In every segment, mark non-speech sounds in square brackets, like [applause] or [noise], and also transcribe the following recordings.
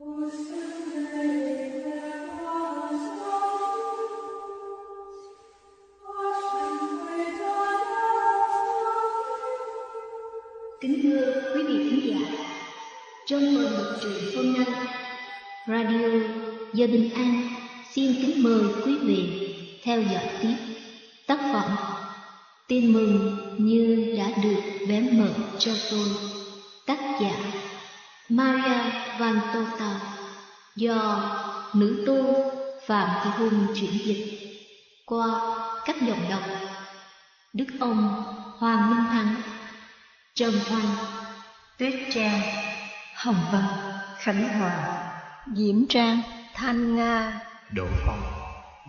Kính thưa quý vị khán giả, trong phần mục truyền hôm nay, Radio Giờ Bình An xin kính mời quý vị theo dõi tiếp tác phẩm Tin mừng như đã được vé mở cho tôi, tác giả Maria Van Tota do nữ tu Phạm Thị Hùng chuyển dịch qua các giọng đọc Đức ông Hoàng Minh Thắng, Trần Thanh, Tuyết Trang, Hồng Vân, Khánh Hòa, Diễm Trang, Thanh Nga, Đỗ Phong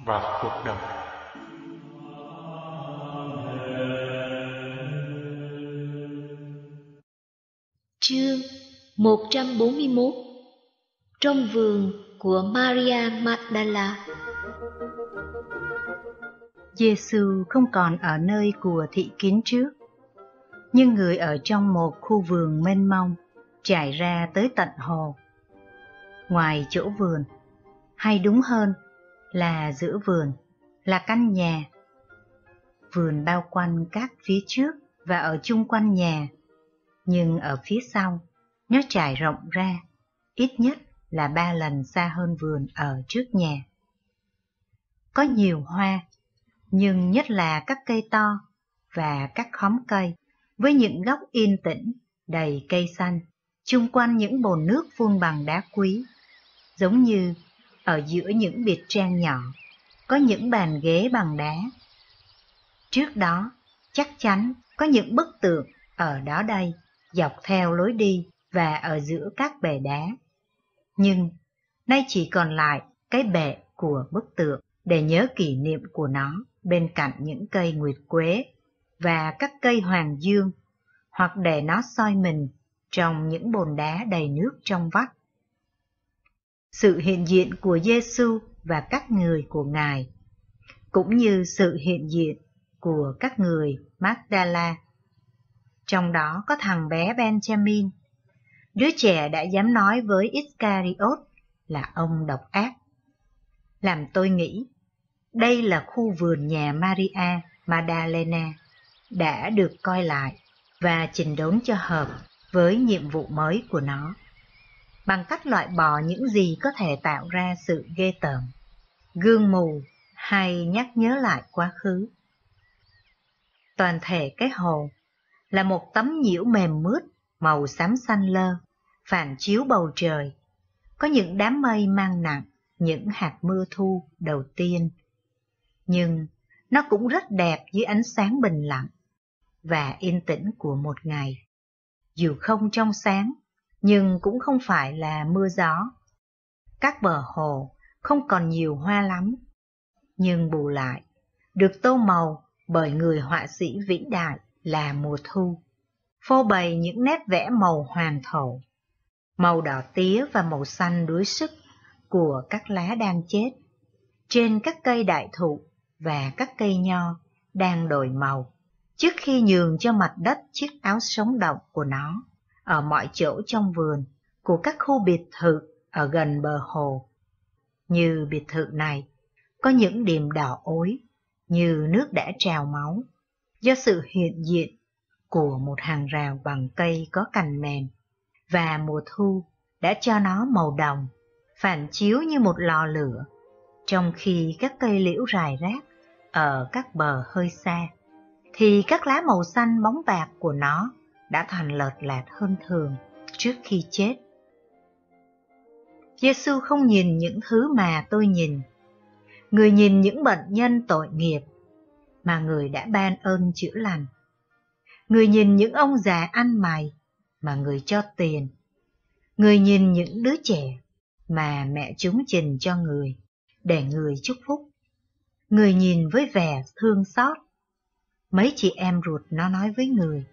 và cuộc đời. Chương 141 Trong vườn của Maria Magdala Giêsu không còn ở nơi của thị kiến trước, nhưng người ở trong một khu vườn mênh mông trải ra tới tận hồ. Ngoài chỗ vườn, hay đúng hơn là giữa vườn, là căn nhà. Vườn bao quanh các phía trước và ở chung quanh nhà, nhưng ở phía sau nó trải rộng ra, ít nhất là ba lần xa hơn vườn ở trước nhà. Có nhiều hoa, nhưng nhất là các cây to và các khóm cây với những góc yên tĩnh đầy cây xanh chung quanh những bồn nước phun bằng đá quý giống như ở giữa những biệt trang nhỏ có những bàn ghế bằng đá trước đó chắc chắn có những bức tượng ở đó đây dọc theo lối đi và ở giữa các bè đá. Nhưng nay chỉ còn lại cái bệ của bức tượng để nhớ kỷ niệm của nó bên cạnh những cây nguyệt quế và các cây hoàng dương hoặc để nó soi mình trong những bồn đá đầy nước trong vắt. Sự hiện diện của Giêsu và các người của Ngài cũng như sự hiện diện của các người Magdala. Trong đó có thằng bé Benjamin Đứa trẻ đã dám nói với Iscariot là ông độc ác. Làm tôi nghĩ, đây là khu vườn nhà Maria Magdalena đã được coi lại và chỉnh đốn cho hợp với nhiệm vụ mới của nó bằng cách loại bỏ những gì có thể tạo ra sự ghê tởm, gương mù hay nhắc nhớ lại quá khứ. Toàn thể cái hồ là một tấm nhiễu mềm mướt màu xám xanh lơ, phản chiếu bầu trời. Có những đám mây mang nặng, những hạt mưa thu đầu tiên. Nhưng nó cũng rất đẹp dưới ánh sáng bình lặng và yên tĩnh của một ngày. Dù không trong sáng, nhưng cũng không phải là mưa gió. Các bờ hồ không còn nhiều hoa lắm, nhưng bù lại, được tô màu bởi người họa sĩ vĩ đại là mùa thu phô bày những nét vẽ màu hoàn thổ, màu đỏ tía và màu xanh đuối sức của các lá đang chết, trên các cây đại thụ và các cây nho đang đổi màu trước khi nhường cho mặt đất chiếc áo sống động của nó ở mọi chỗ trong vườn của các khu biệt thự ở gần bờ hồ. Như biệt thự này, có những điểm đỏ ối như nước đã trào máu do sự hiện diện của một hàng rào bằng cây có cành mềm và mùa thu đã cho nó màu đồng phản chiếu như một lò lửa trong khi các cây liễu rải rác ở các bờ hơi xa thì các lá màu xanh bóng bạc của nó đã thành lợt lạt hơn thường trước khi chết Giêsu không nhìn những thứ mà tôi nhìn người nhìn những bệnh nhân tội nghiệp mà người đã ban ơn chữa lành Người nhìn những ông già ăn mày mà người cho tiền. Người nhìn những đứa trẻ mà mẹ chúng trình cho người để người chúc phúc. Người nhìn với vẻ thương xót. Mấy chị em ruột nó nói với người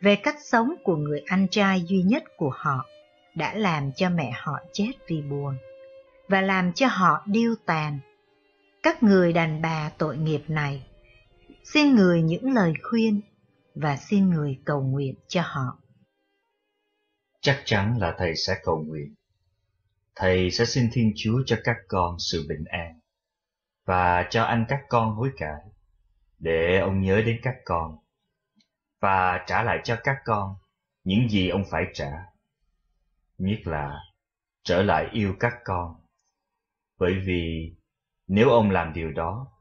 về cách sống của người anh trai duy nhất của họ đã làm cho mẹ họ chết vì buồn và làm cho họ điêu tàn. Các người đàn bà tội nghiệp này, xin người những lời khuyên và xin người cầu nguyện cho họ. Chắc chắn là thầy sẽ cầu nguyện. Thầy sẽ xin Thiên Chúa cho các con sự bình an và cho anh các con hối cải để ông nhớ đến các con và trả lại cho các con những gì ông phải trả nhất là trở lại yêu các con bởi vì nếu ông làm điều đó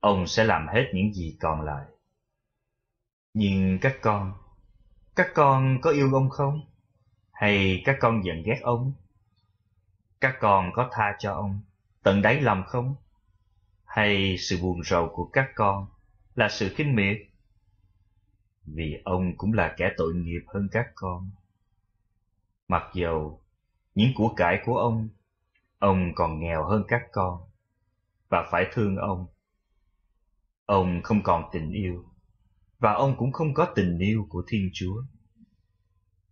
ông sẽ làm hết những gì còn lại nhưng các con, các con có yêu ông không? Hay các con giận ghét ông? Các con có tha cho ông tận đáy lòng không? Hay sự buồn rầu của các con là sự khinh miệt? Vì ông cũng là kẻ tội nghiệp hơn các con. Mặc dầu những của cải của ông, ông còn nghèo hơn các con và phải thương ông. Ông không còn tình yêu và ông cũng không có tình yêu của Thiên Chúa.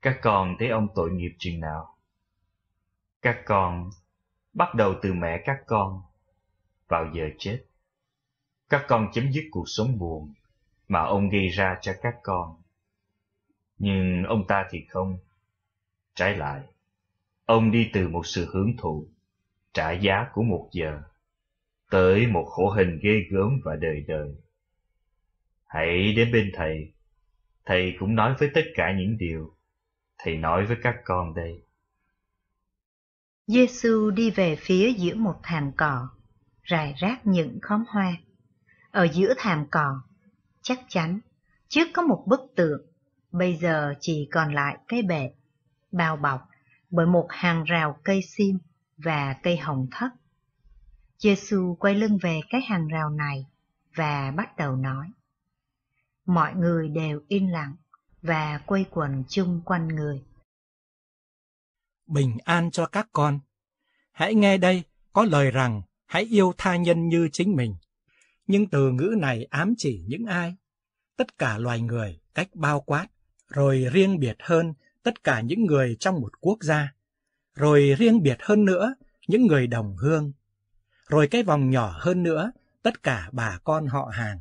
Các con thấy ông tội nghiệp chừng nào? Các con bắt đầu từ mẹ các con vào giờ chết. Các con chấm dứt cuộc sống buồn mà ông gây ra cho các con. Nhưng ông ta thì không. Trái lại, ông đi từ một sự hưởng thụ, trả giá của một giờ, tới một khổ hình ghê gớm và đời đời. Hãy đến bên Thầy. Thầy cũng nói với tất cả những điều Thầy nói với các con đây. giê Giêsu đi về phía giữa một thảm cỏ, rải rác những khóm hoa. Ở giữa thảm cỏ, chắc chắn, trước có một bức tượng, bây giờ chỉ còn lại cái bệ, bao bọc bởi một hàng rào cây sim và cây hồng thất. giê Giêsu quay lưng về cái hàng rào này và bắt đầu nói: mọi người đều yên lặng và quây quần chung quanh người. Bình an cho các con. Hãy nghe đây có lời rằng hãy yêu tha nhân như chính mình. Nhưng từ ngữ này ám chỉ những ai? Tất cả loài người cách bao quát, rồi riêng biệt hơn tất cả những người trong một quốc gia, rồi riêng biệt hơn nữa những người đồng hương, rồi cái vòng nhỏ hơn nữa tất cả bà con họ hàng,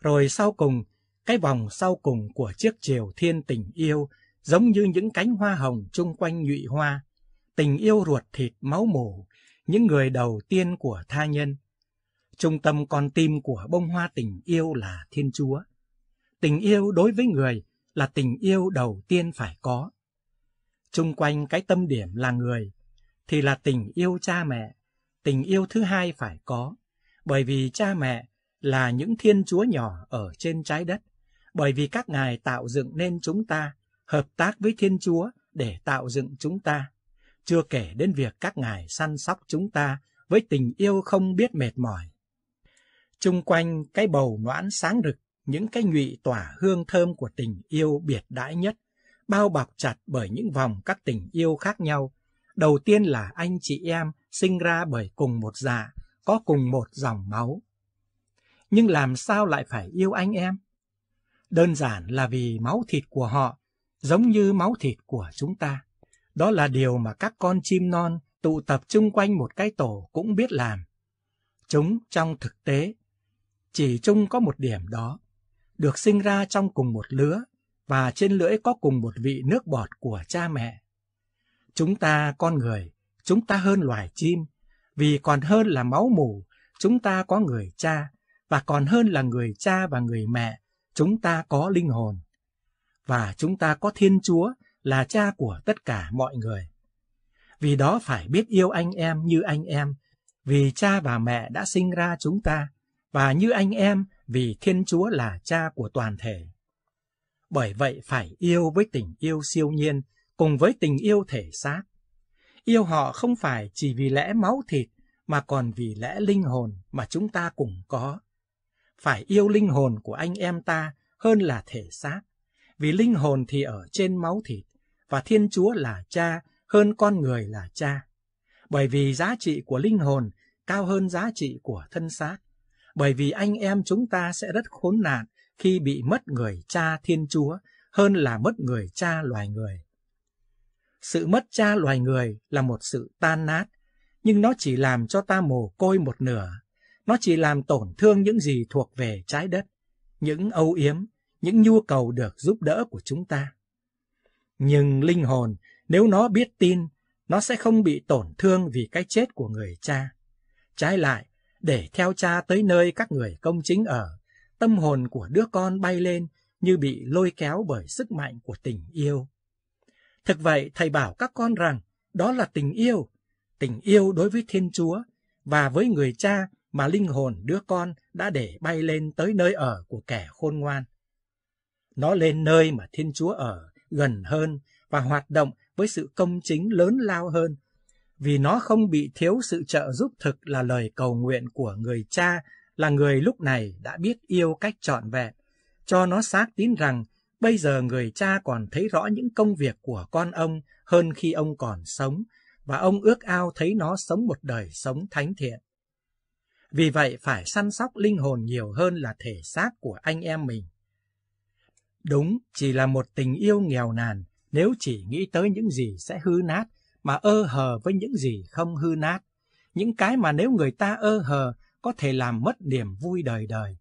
rồi sau cùng cái vòng sau cùng của chiếc triều thiên tình yêu giống như những cánh hoa hồng chung quanh nhụy hoa, tình yêu ruột thịt máu mủ, những người đầu tiên của tha nhân. Trung tâm con tim của bông hoa tình yêu là Thiên Chúa. Tình yêu đối với người là tình yêu đầu tiên phải có. chung quanh cái tâm điểm là người, thì là tình yêu cha mẹ, tình yêu thứ hai phải có, bởi vì cha mẹ là những thiên chúa nhỏ ở trên trái đất bởi vì các ngài tạo dựng nên chúng ta, hợp tác với Thiên Chúa để tạo dựng chúng ta. Chưa kể đến việc các ngài săn sóc chúng ta với tình yêu không biết mệt mỏi. Trung quanh cái bầu noãn sáng rực, những cái nhụy tỏa hương thơm của tình yêu biệt đãi nhất, bao bọc chặt bởi những vòng các tình yêu khác nhau. Đầu tiên là anh chị em sinh ra bởi cùng một dạ, có cùng một dòng máu. Nhưng làm sao lại phải yêu anh em? đơn giản là vì máu thịt của họ giống như máu thịt của chúng ta. Đó là điều mà các con chim non tụ tập chung quanh một cái tổ cũng biết làm. Chúng trong thực tế chỉ chung có một điểm đó, được sinh ra trong cùng một lứa và trên lưỡi có cùng một vị nước bọt của cha mẹ. Chúng ta con người, chúng ta hơn loài chim, vì còn hơn là máu mủ, chúng ta có người cha và còn hơn là người cha và người mẹ chúng ta có linh hồn và chúng ta có Thiên Chúa là cha của tất cả mọi người. Vì đó phải biết yêu anh em như anh em, vì cha và mẹ đã sinh ra chúng ta, và như anh em vì Thiên Chúa là cha của toàn thể. Bởi vậy phải yêu với tình yêu siêu nhiên cùng với tình yêu thể xác. Yêu họ không phải chỉ vì lẽ máu thịt mà còn vì lẽ linh hồn mà chúng ta cùng có phải yêu linh hồn của anh em ta hơn là thể xác, vì linh hồn thì ở trên máu thịt, và Thiên Chúa là cha hơn con người là cha. Bởi vì giá trị của linh hồn cao hơn giá trị của thân xác, bởi vì anh em chúng ta sẽ rất khốn nạn khi bị mất người cha Thiên Chúa hơn là mất người cha loài người. Sự mất cha loài người là một sự tan nát, nhưng nó chỉ làm cho ta mồ côi một nửa nó chỉ làm tổn thương những gì thuộc về trái đất, những âu yếm, những nhu cầu được giúp đỡ của chúng ta. Nhưng linh hồn, nếu nó biết tin, nó sẽ không bị tổn thương vì cái chết của người cha. Trái lại, để theo cha tới nơi các người công chính ở, tâm hồn của đứa con bay lên như bị lôi kéo bởi sức mạnh của tình yêu. Thực vậy, thầy bảo các con rằng đó là tình yêu, tình yêu đối với Thiên Chúa và với người cha mà linh hồn đứa con đã để bay lên tới nơi ở của kẻ khôn ngoan. Nó lên nơi mà Thiên Chúa ở gần hơn và hoạt động với sự công chính lớn lao hơn, vì nó không bị thiếu sự trợ giúp thực là lời cầu nguyện của người cha là người lúc này đã biết yêu cách trọn vẹn, cho nó xác tín rằng bây giờ người cha còn thấy rõ những công việc của con ông hơn khi ông còn sống, và ông ước ao thấy nó sống một đời sống thánh thiện. Vì vậy phải săn sóc linh hồn nhiều hơn là thể xác của anh em mình. Đúng, chỉ là một tình yêu nghèo nàn nếu chỉ nghĩ tới những gì sẽ hư nát mà ơ hờ với những gì không hư nát. Những cái mà nếu người ta ơ hờ có thể làm mất niềm vui đời đời.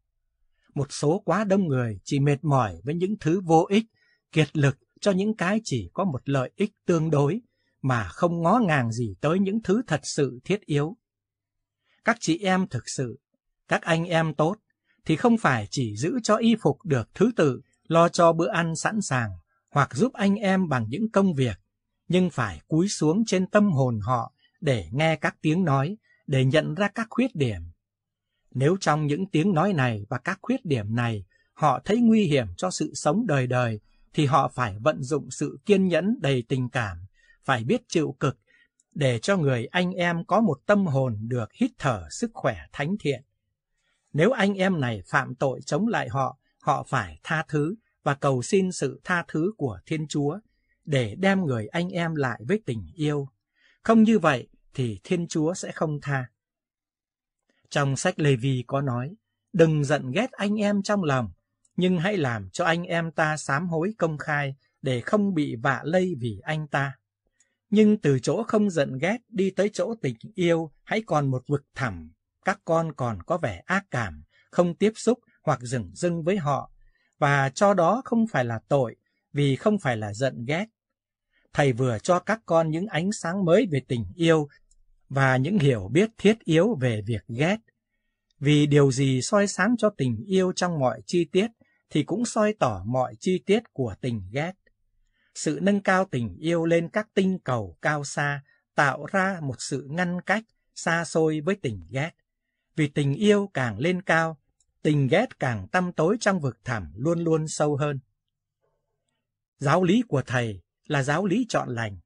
Một số quá đông người chỉ mệt mỏi với những thứ vô ích, kiệt lực cho những cái chỉ có một lợi ích tương đối mà không ngó ngàng gì tới những thứ thật sự thiết yếu các chị em thực sự, các anh em tốt, thì không phải chỉ giữ cho y phục được thứ tự, lo cho bữa ăn sẵn sàng, hoặc giúp anh em bằng những công việc, nhưng phải cúi xuống trên tâm hồn họ để nghe các tiếng nói, để nhận ra các khuyết điểm. Nếu trong những tiếng nói này và các khuyết điểm này, họ thấy nguy hiểm cho sự sống đời đời, thì họ phải vận dụng sự kiên nhẫn đầy tình cảm, phải biết chịu cực để cho người anh em có một tâm hồn được hít thở sức khỏe thánh thiện. Nếu anh em này phạm tội chống lại họ, họ phải tha thứ và cầu xin sự tha thứ của Thiên Chúa để đem người anh em lại với tình yêu. Không như vậy thì Thiên Chúa sẽ không tha. Trong sách Lê Vi có nói, đừng giận ghét anh em trong lòng, nhưng hãy làm cho anh em ta sám hối công khai để không bị vạ lây vì anh ta. Nhưng từ chỗ không giận ghét đi tới chỗ tình yêu hãy còn một vực thẳm, các con còn có vẻ ác cảm, không tiếp xúc hoặc dừng dưng với họ, và cho đó không phải là tội, vì không phải là giận ghét. Thầy vừa cho các con những ánh sáng mới về tình yêu và những hiểu biết thiết yếu về việc ghét. Vì điều gì soi sáng cho tình yêu trong mọi chi tiết thì cũng soi tỏ mọi chi tiết của tình ghét sự nâng cao tình yêu lên các tinh cầu cao xa tạo ra một sự ngăn cách xa xôi với tình ghét. Vì tình yêu càng lên cao, tình ghét càng tăm tối trong vực thẳm luôn luôn sâu hơn. Giáo lý của thầy là giáo lý chọn lành.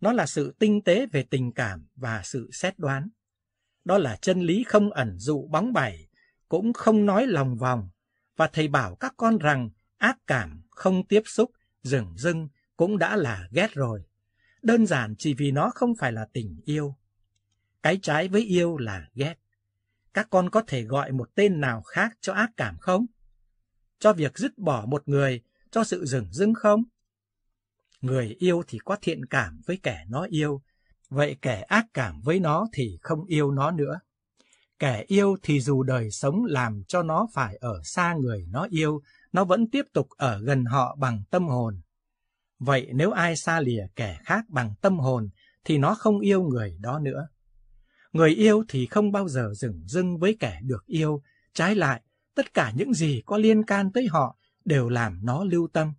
Nó là sự tinh tế về tình cảm và sự xét đoán. Đó là chân lý không ẩn dụ bóng bẩy, cũng không nói lòng vòng, và thầy bảo các con rằng ác cảm không tiếp xúc, dừng dưng, cũng đã là ghét rồi. Đơn giản chỉ vì nó không phải là tình yêu. Cái trái với yêu là ghét. Các con có thể gọi một tên nào khác cho ác cảm không? Cho việc dứt bỏ một người, cho sự dừng dưng không? Người yêu thì có thiện cảm với kẻ nó yêu, vậy kẻ ác cảm với nó thì không yêu nó nữa. Kẻ yêu thì dù đời sống làm cho nó phải ở xa người nó yêu, nó vẫn tiếp tục ở gần họ bằng tâm hồn, Vậy nếu ai xa lìa kẻ khác bằng tâm hồn thì nó không yêu người đó nữa. Người yêu thì không bao giờ dừng dưng với kẻ được yêu, trái lại, tất cả những gì có liên can tới họ đều làm nó lưu tâm.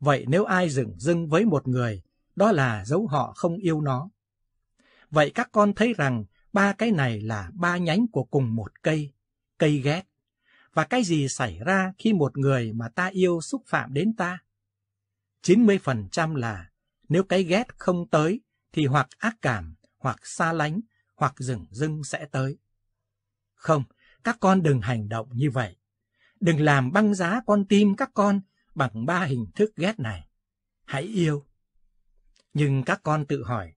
Vậy nếu ai dừng dưng với một người, đó là dấu họ không yêu nó. Vậy các con thấy rằng ba cái này là ba nhánh của cùng một cây, cây ghét. Và cái gì xảy ra khi một người mà ta yêu xúc phạm đến ta? 90% là nếu cái ghét không tới thì hoặc ác cảm, hoặc xa lánh, hoặc rừng rưng sẽ tới. Không, các con đừng hành động như vậy. Đừng làm băng giá con tim các con bằng ba hình thức ghét này. Hãy yêu. Nhưng các con tự hỏi,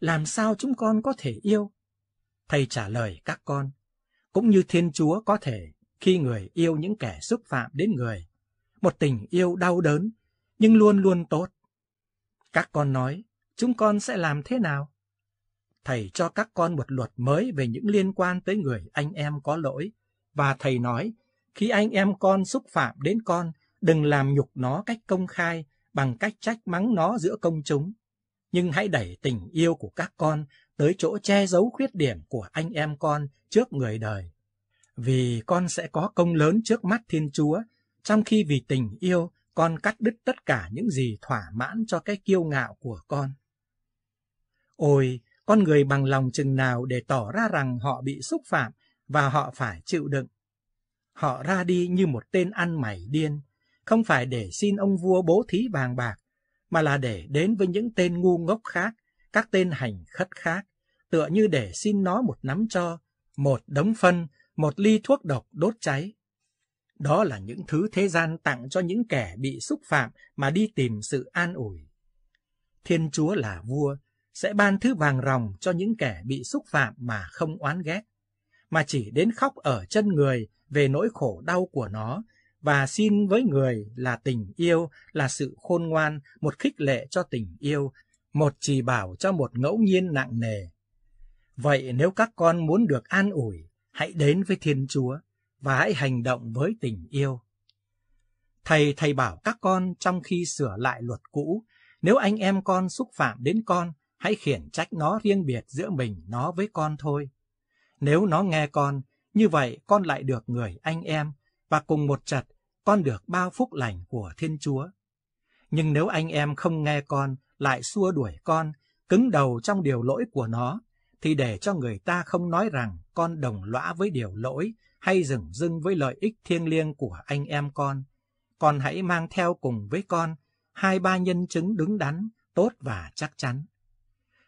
làm sao chúng con có thể yêu? Thầy trả lời các con, cũng như Thiên Chúa có thể khi người yêu những kẻ xúc phạm đến người, một tình yêu đau đớn nhưng luôn luôn tốt. Các con nói, chúng con sẽ làm thế nào? Thầy cho các con một luật mới về những liên quan tới người anh em có lỗi, và thầy nói, khi anh em con xúc phạm đến con, đừng làm nhục nó cách công khai bằng cách trách mắng nó giữa công chúng, nhưng hãy đẩy tình yêu của các con tới chỗ che giấu khuyết điểm của anh em con trước người đời. Vì con sẽ có công lớn trước mắt Thiên Chúa, trong khi vì tình yêu con cắt đứt tất cả những gì thỏa mãn cho cái kiêu ngạo của con. Ôi, con người bằng lòng chừng nào để tỏ ra rằng họ bị xúc phạm và họ phải chịu đựng. Họ ra đi như một tên ăn mày điên, không phải để xin ông vua bố thí vàng bạc, mà là để đến với những tên ngu ngốc khác, các tên hành khất khác, tựa như để xin nó một nắm cho, một đống phân, một ly thuốc độc đốt cháy. Đó là những thứ thế gian tặng cho những kẻ bị xúc phạm mà đi tìm sự an ủi. Thiên Chúa là vua, sẽ ban thứ vàng ròng cho những kẻ bị xúc phạm mà không oán ghét, mà chỉ đến khóc ở chân người về nỗi khổ đau của nó và xin với người là tình yêu, là sự khôn ngoan, một khích lệ cho tình yêu, một chỉ bảo cho một ngẫu nhiên nặng nề. Vậy nếu các con muốn được an ủi, hãy đến với Thiên Chúa và hãy hành động với tình yêu. Thầy thầy bảo các con trong khi sửa lại luật cũ, nếu anh em con xúc phạm đến con, hãy khiển trách nó riêng biệt giữa mình nó với con thôi. Nếu nó nghe con, như vậy con lại được người anh em, và cùng một chặt, con được bao phúc lành của Thiên Chúa. Nhưng nếu anh em không nghe con, lại xua đuổi con, cứng đầu trong điều lỗi của nó, thì để cho người ta không nói rằng con đồng lõa với điều lỗi hay dừng dưng với lợi ích thiêng liêng của anh em con. Con hãy mang theo cùng với con hai ba nhân chứng đứng đắn, tốt và chắc chắn.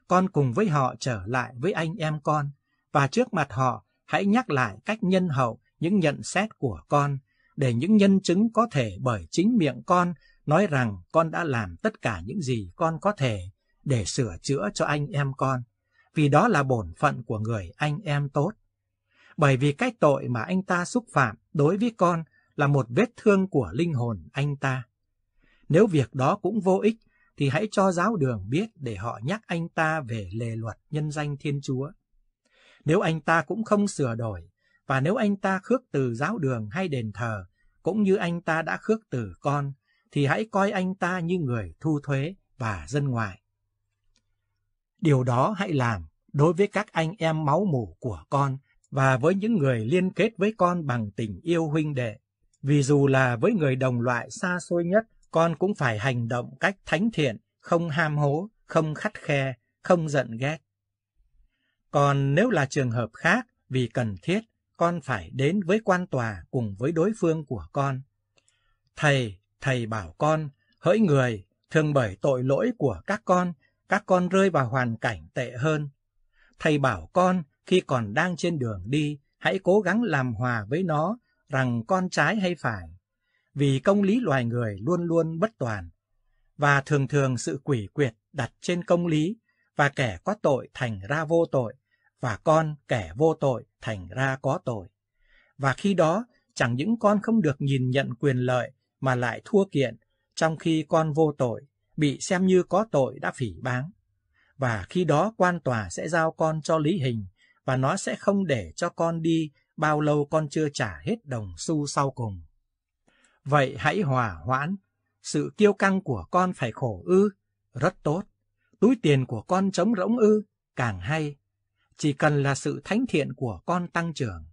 Con cùng với họ trở lại với anh em con, và trước mặt họ hãy nhắc lại cách nhân hậu những nhận xét của con, để những nhân chứng có thể bởi chính miệng con nói rằng con đã làm tất cả những gì con có thể để sửa chữa cho anh em con, vì đó là bổn phận của người anh em tốt bởi vì cái tội mà anh ta xúc phạm đối với con là một vết thương của linh hồn anh ta. Nếu việc đó cũng vô ích, thì hãy cho giáo đường biết để họ nhắc anh ta về lề luật nhân danh Thiên Chúa. Nếu anh ta cũng không sửa đổi, và nếu anh ta khước từ giáo đường hay đền thờ, cũng như anh ta đã khước từ con, thì hãy coi anh ta như người thu thuế và dân ngoại. Điều đó hãy làm đối với các anh em máu mủ của con và với những người liên kết với con bằng tình yêu huynh đệ. Vì dù là với người đồng loại xa xôi nhất, con cũng phải hành động cách thánh thiện, không ham hố, không khắt khe, không giận ghét. Còn nếu là trường hợp khác, vì cần thiết, con phải đến với quan tòa cùng với đối phương của con. Thầy, thầy bảo con, hỡi người, thường bởi tội lỗi của các con, các con rơi vào hoàn cảnh tệ hơn. Thầy bảo con, khi còn đang trên đường đi, hãy cố gắng làm hòa với nó rằng con trái hay phải. Vì công lý loài người luôn luôn bất toàn, và thường thường sự quỷ quyệt đặt trên công lý, và kẻ có tội thành ra vô tội, và con kẻ vô tội thành ra có tội. Và khi đó, chẳng những con không được nhìn nhận quyền lợi mà lại thua kiện, trong khi con vô tội, bị xem như có tội đã phỉ báng. Và khi đó quan tòa sẽ giao con cho lý hình và nó sẽ không để cho con đi bao lâu con chưa trả hết đồng xu sau cùng. Vậy hãy hòa hoãn, sự kiêu căng của con phải khổ ư, rất tốt, túi tiền của con trống rỗng ư, càng hay, chỉ cần là sự thánh thiện của con tăng trưởng.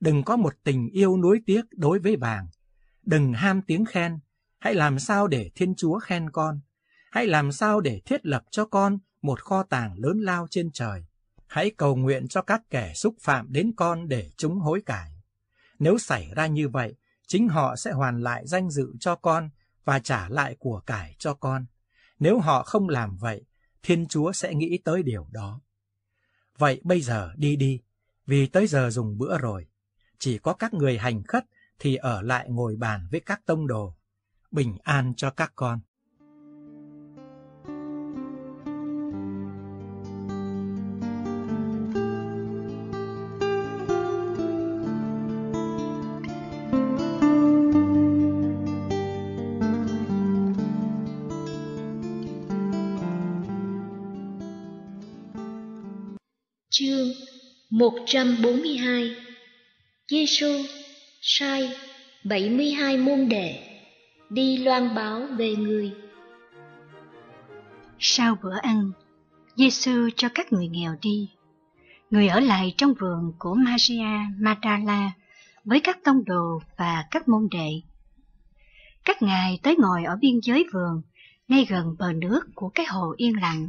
Đừng có một tình yêu nuối tiếc đối với vàng, đừng ham tiếng khen, hãy làm sao để Thiên Chúa khen con, hãy làm sao để thiết lập cho con một kho tàng lớn lao trên trời hãy cầu nguyện cho các kẻ xúc phạm đến con để chúng hối cải. Nếu xảy ra như vậy, chính họ sẽ hoàn lại danh dự cho con và trả lại của cải cho con. Nếu họ không làm vậy, Thiên Chúa sẽ nghĩ tới điều đó. Vậy bây giờ đi đi, vì tới giờ dùng bữa rồi. Chỉ có các người hành khất thì ở lại ngồi bàn với các tông đồ. Bình an cho các con. 142 Giêsu sai 72 môn đệ đi loan báo về người. Sau bữa ăn, Giêsu cho các người nghèo đi. Người ở lại trong vườn của Maria Magdala với các tông đồ và các môn đệ. Các ngài tới ngồi ở biên giới vườn, ngay gần bờ nước của cái hồ yên lặng.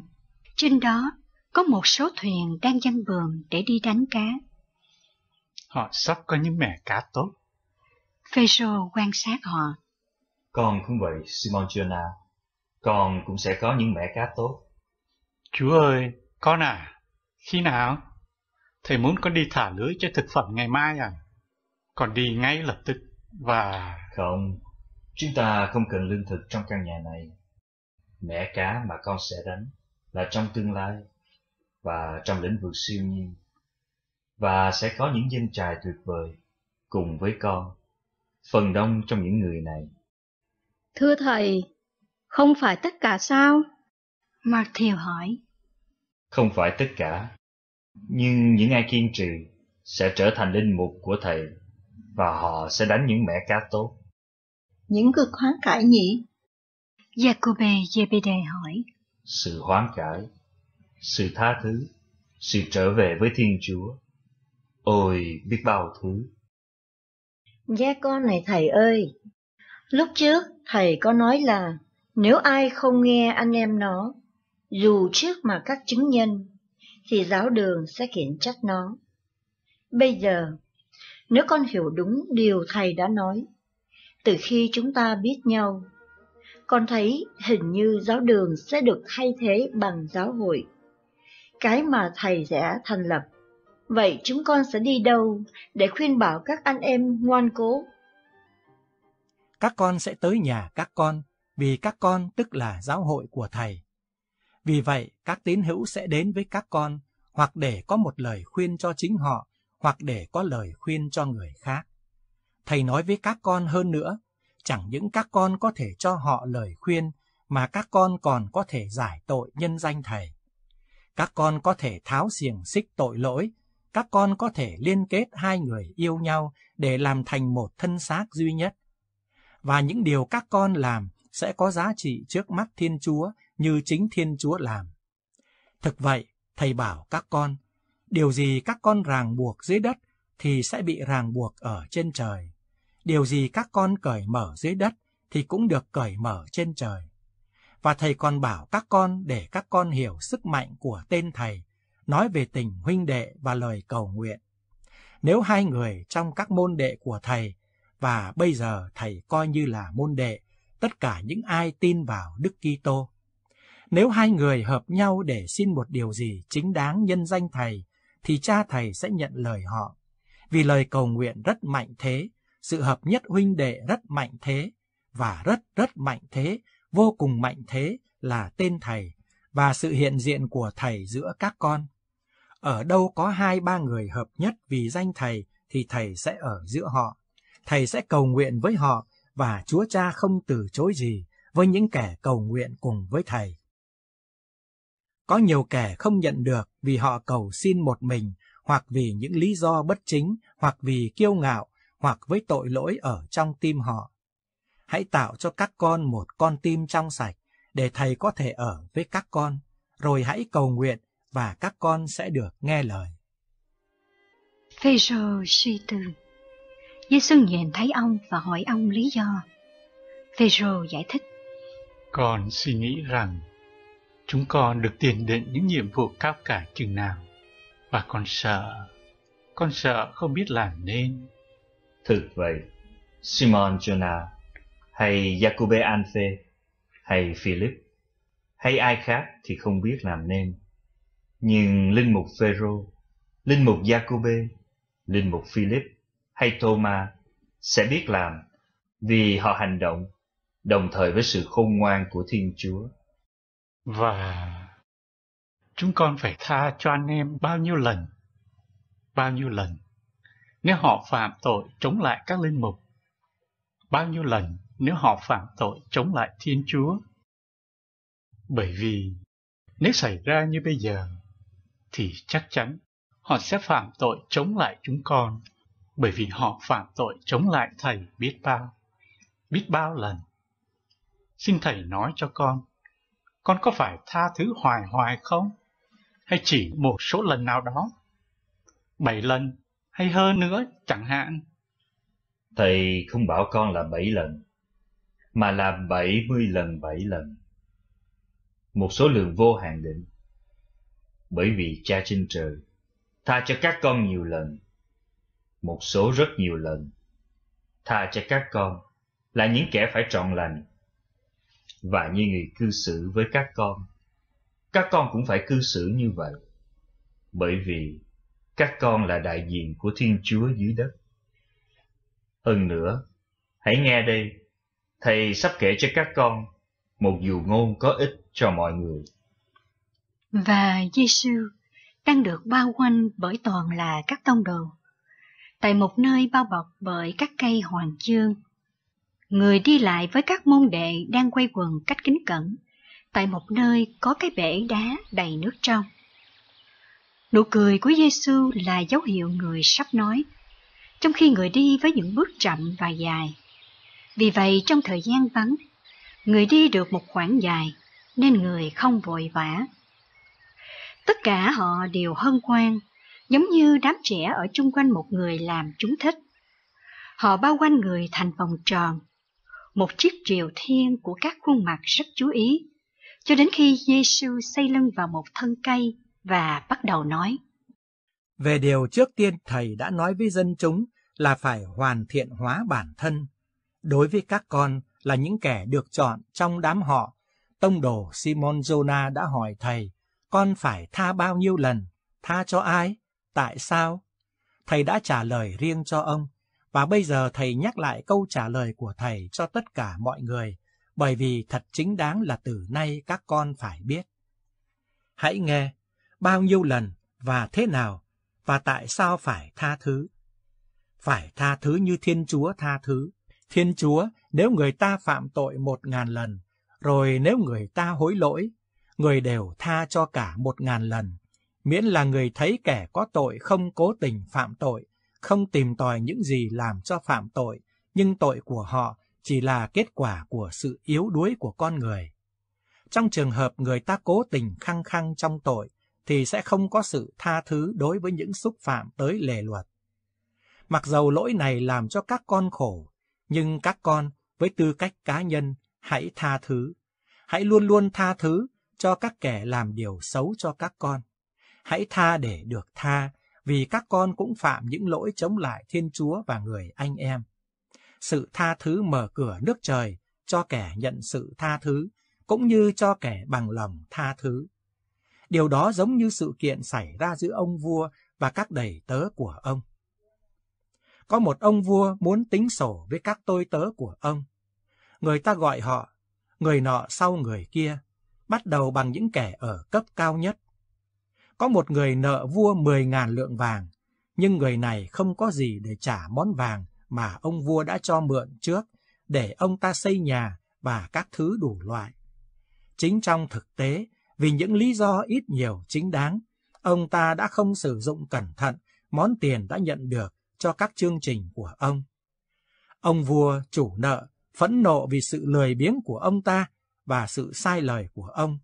Trên đó có một số thuyền đang dâng bờm để đi đánh cá. Họ sắp có những mẻ cá tốt. Phêrô quan sát họ. Con cũng vậy, Simonjona. Con cũng sẽ có những mẻ cá tốt. Chúa ơi, con à, khi nào? Thầy muốn con đi thả lưới cho thực phẩm ngày mai à? Con đi ngay lập tức và... Không, chúng ta không cần lương thực trong căn nhà này. Mẻ cá mà con sẽ đánh là trong tương lai và trong lĩnh vực siêu nhiên và sẽ có những dân trài tuyệt vời cùng với con phần đông trong những người này thưa thầy không phải tất cả sao mạc thiều hỏi không phải tất cả nhưng những ai kiên trì sẽ trở thành linh mục của thầy và họ sẽ đánh những mẻ cá tốt những cực hoán cải nhỉ jacobe jebede hỏi sự hoán cải sự tha thứ, sự trở về với Thiên Chúa. Ôi, biết bao thứ! Dạ con này thầy ơi! Lúc trước thầy có nói là nếu ai không nghe anh em nó, dù trước mà các chứng nhân, thì giáo đường sẽ khiển trách nó. Bây giờ, nếu con hiểu đúng điều thầy đã nói, từ khi chúng ta biết nhau, con thấy hình như giáo đường sẽ được thay thế bằng giáo hội cái mà thầy sẽ thành lập. Vậy chúng con sẽ đi đâu để khuyên bảo các anh em ngoan cố? Các con sẽ tới nhà các con, vì các con tức là giáo hội của thầy. Vì vậy, các tín hữu sẽ đến với các con hoặc để có một lời khuyên cho chính họ, hoặc để có lời khuyên cho người khác. Thầy nói với các con hơn nữa, chẳng những các con có thể cho họ lời khuyên, mà các con còn có thể giải tội nhân danh thầy. Các con có thể tháo xiềng xích tội lỗi, các con có thể liên kết hai người yêu nhau để làm thành một thân xác duy nhất. Và những điều các con làm sẽ có giá trị trước mắt Thiên Chúa như chính Thiên Chúa làm. Thực vậy, Thầy bảo các con, điều gì các con ràng buộc dưới đất thì sẽ bị ràng buộc ở trên trời. Điều gì các con cởi mở dưới đất thì cũng được cởi mở trên trời và thầy còn bảo các con để các con hiểu sức mạnh của tên thầy, nói về tình huynh đệ và lời cầu nguyện. Nếu hai người trong các môn đệ của thầy và bây giờ thầy coi như là môn đệ tất cả những ai tin vào Đức Kitô. Nếu hai người hợp nhau để xin một điều gì chính đáng nhân danh thầy thì cha thầy sẽ nhận lời họ. Vì lời cầu nguyện rất mạnh thế, sự hợp nhất huynh đệ rất mạnh thế và rất rất mạnh thế vô cùng mạnh thế là tên thầy và sự hiện diện của thầy giữa các con. Ở đâu có hai ba người hợp nhất vì danh thầy thì thầy sẽ ở giữa họ. Thầy sẽ cầu nguyện với họ và Chúa Cha không từ chối gì với những kẻ cầu nguyện cùng với thầy. Có nhiều kẻ không nhận được vì họ cầu xin một mình hoặc vì những lý do bất chính hoặc vì kiêu ngạo hoặc với tội lỗi ở trong tim họ hãy tạo cho các con một con tim trong sạch để thầy có thể ở với các con, rồi hãy cầu nguyện và các con sẽ được nghe lời. Phê rô suy tư Giêsu nhìn thấy ông và hỏi ông lý do. Phê rô giải thích. Con suy nghĩ rằng chúng con được tiền định những nhiệm vụ cao cả chừng nào và con sợ, con sợ không biết làm nên. Thực vậy, Simon Jonah hay Jacobe Anfe, hay Philip, hay ai khác thì không biết làm nên. Nhưng linh mục Phêrô, linh mục Jacobe, linh mục Philip hay Thomas sẽ biết làm vì họ hành động đồng thời với sự khôn ngoan của Thiên Chúa. Và chúng con phải tha cho anh em bao nhiêu lần, bao nhiêu lần, nếu họ phạm tội chống lại các linh mục, bao nhiêu lần nếu họ phạm tội chống lại Thiên Chúa. Bởi vì nếu xảy ra như bây giờ, thì chắc chắn họ sẽ phạm tội chống lại chúng con, bởi vì họ phạm tội chống lại Thầy biết bao, biết bao lần. Xin Thầy nói cho con, con có phải tha thứ hoài hoài không? Hay chỉ một số lần nào đó? Bảy lần hay hơn nữa chẳng hạn? Thầy không bảo con là bảy lần, mà là 70 lần 7 lần. Một số lượng vô hạn định. Bởi vì cha trên trời tha cho các con nhiều lần, một số rất nhiều lần, tha cho các con là những kẻ phải trọn lành. Và như người cư xử với các con, các con cũng phải cư xử như vậy. Bởi vì các con là đại diện của Thiên Chúa dưới đất. Hơn nữa, hãy nghe đây Thầy sắp kể cho các con một dù ngôn có ích cho mọi người. Và Giêsu đang được bao quanh bởi toàn là các tông đồ. Tại một nơi bao bọc bởi các cây hoàng chương, người đi lại với các môn đệ đang quay quần cách kính cẩn, tại một nơi có cái bể đá đầy nước trong. Nụ cười của Giêsu là dấu hiệu người sắp nói, trong khi người đi với những bước chậm và dài. Vì vậy trong thời gian vắng, người đi được một khoảng dài nên người không vội vã. Tất cả họ đều hân hoan, giống như đám trẻ ở chung quanh một người làm chúng thích. Họ bao quanh người thành vòng tròn, một chiếc triều thiên của các khuôn mặt rất chú ý, cho đến khi Giêsu xây lưng vào một thân cây và bắt đầu nói. Về điều trước tiên Thầy đã nói với dân chúng là phải hoàn thiện hóa bản thân đối với các con là những kẻ được chọn trong đám họ. Tông đồ Simon Jonah đã hỏi thầy, con phải tha bao nhiêu lần, tha cho ai, tại sao? Thầy đã trả lời riêng cho ông, và bây giờ thầy nhắc lại câu trả lời của thầy cho tất cả mọi người, bởi vì thật chính đáng là từ nay các con phải biết. Hãy nghe, bao nhiêu lần và thế nào, và tại sao phải tha thứ? Phải tha thứ như Thiên Chúa tha thứ Thiên Chúa, nếu người ta phạm tội một ngàn lần, rồi nếu người ta hối lỗi, người đều tha cho cả một ngàn lần, miễn là người thấy kẻ có tội không cố tình phạm tội, không tìm tòi những gì làm cho phạm tội, nhưng tội của họ chỉ là kết quả của sự yếu đuối của con người. Trong trường hợp người ta cố tình khăng khăng trong tội, thì sẽ không có sự tha thứ đối với những xúc phạm tới lề luật. Mặc dầu lỗi này làm cho các con khổ, nhưng các con, với tư cách cá nhân, hãy tha thứ. Hãy luôn luôn tha thứ cho các kẻ làm điều xấu cho các con. Hãy tha để được tha, vì các con cũng phạm những lỗi chống lại Thiên Chúa và người anh em. Sự tha thứ mở cửa nước trời cho kẻ nhận sự tha thứ, cũng như cho kẻ bằng lòng tha thứ. Điều đó giống như sự kiện xảy ra giữa ông vua và các đầy tớ của ông. Có một ông vua muốn tính sổ với các tôi tớ của ông. Người ta gọi họ, người nọ sau người kia, bắt đầu bằng những kẻ ở cấp cao nhất. Có một người nợ vua 10.000 lượng vàng, nhưng người này không có gì để trả món vàng mà ông vua đã cho mượn trước để ông ta xây nhà và các thứ đủ loại. Chính trong thực tế, vì những lý do ít nhiều chính đáng, ông ta đã không sử dụng cẩn thận món tiền đã nhận được cho các chương trình của ông. Ông vua chủ nợ phẫn nộ vì sự lười biếng của ông ta và sự sai lời của ông,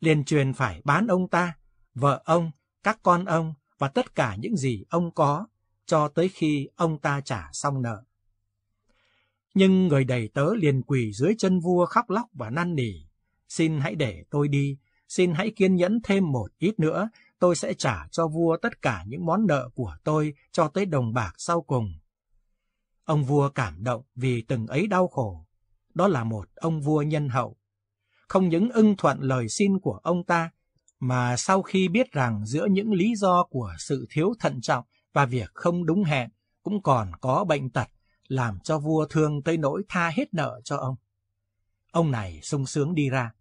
liền truyền phải bán ông ta, vợ ông, các con ông và tất cả những gì ông có cho tới khi ông ta trả xong nợ. Nhưng người đầy tớ liền quỳ dưới chân vua khóc lóc và năn nỉ, xin hãy để tôi đi, xin hãy kiên nhẫn thêm một ít nữa tôi sẽ trả cho vua tất cả những món nợ của tôi cho tới đồng bạc sau cùng. Ông vua cảm động vì từng ấy đau khổ. Đó là một ông vua nhân hậu. Không những ưng thuận lời xin của ông ta, mà sau khi biết rằng giữa những lý do của sự thiếu thận trọng và việc không đúng hẹn cũng còn có bệnh tật, làm cho vua thương tới nỗi tha hết nợ cho ông. Ông này sung sướng đi ra.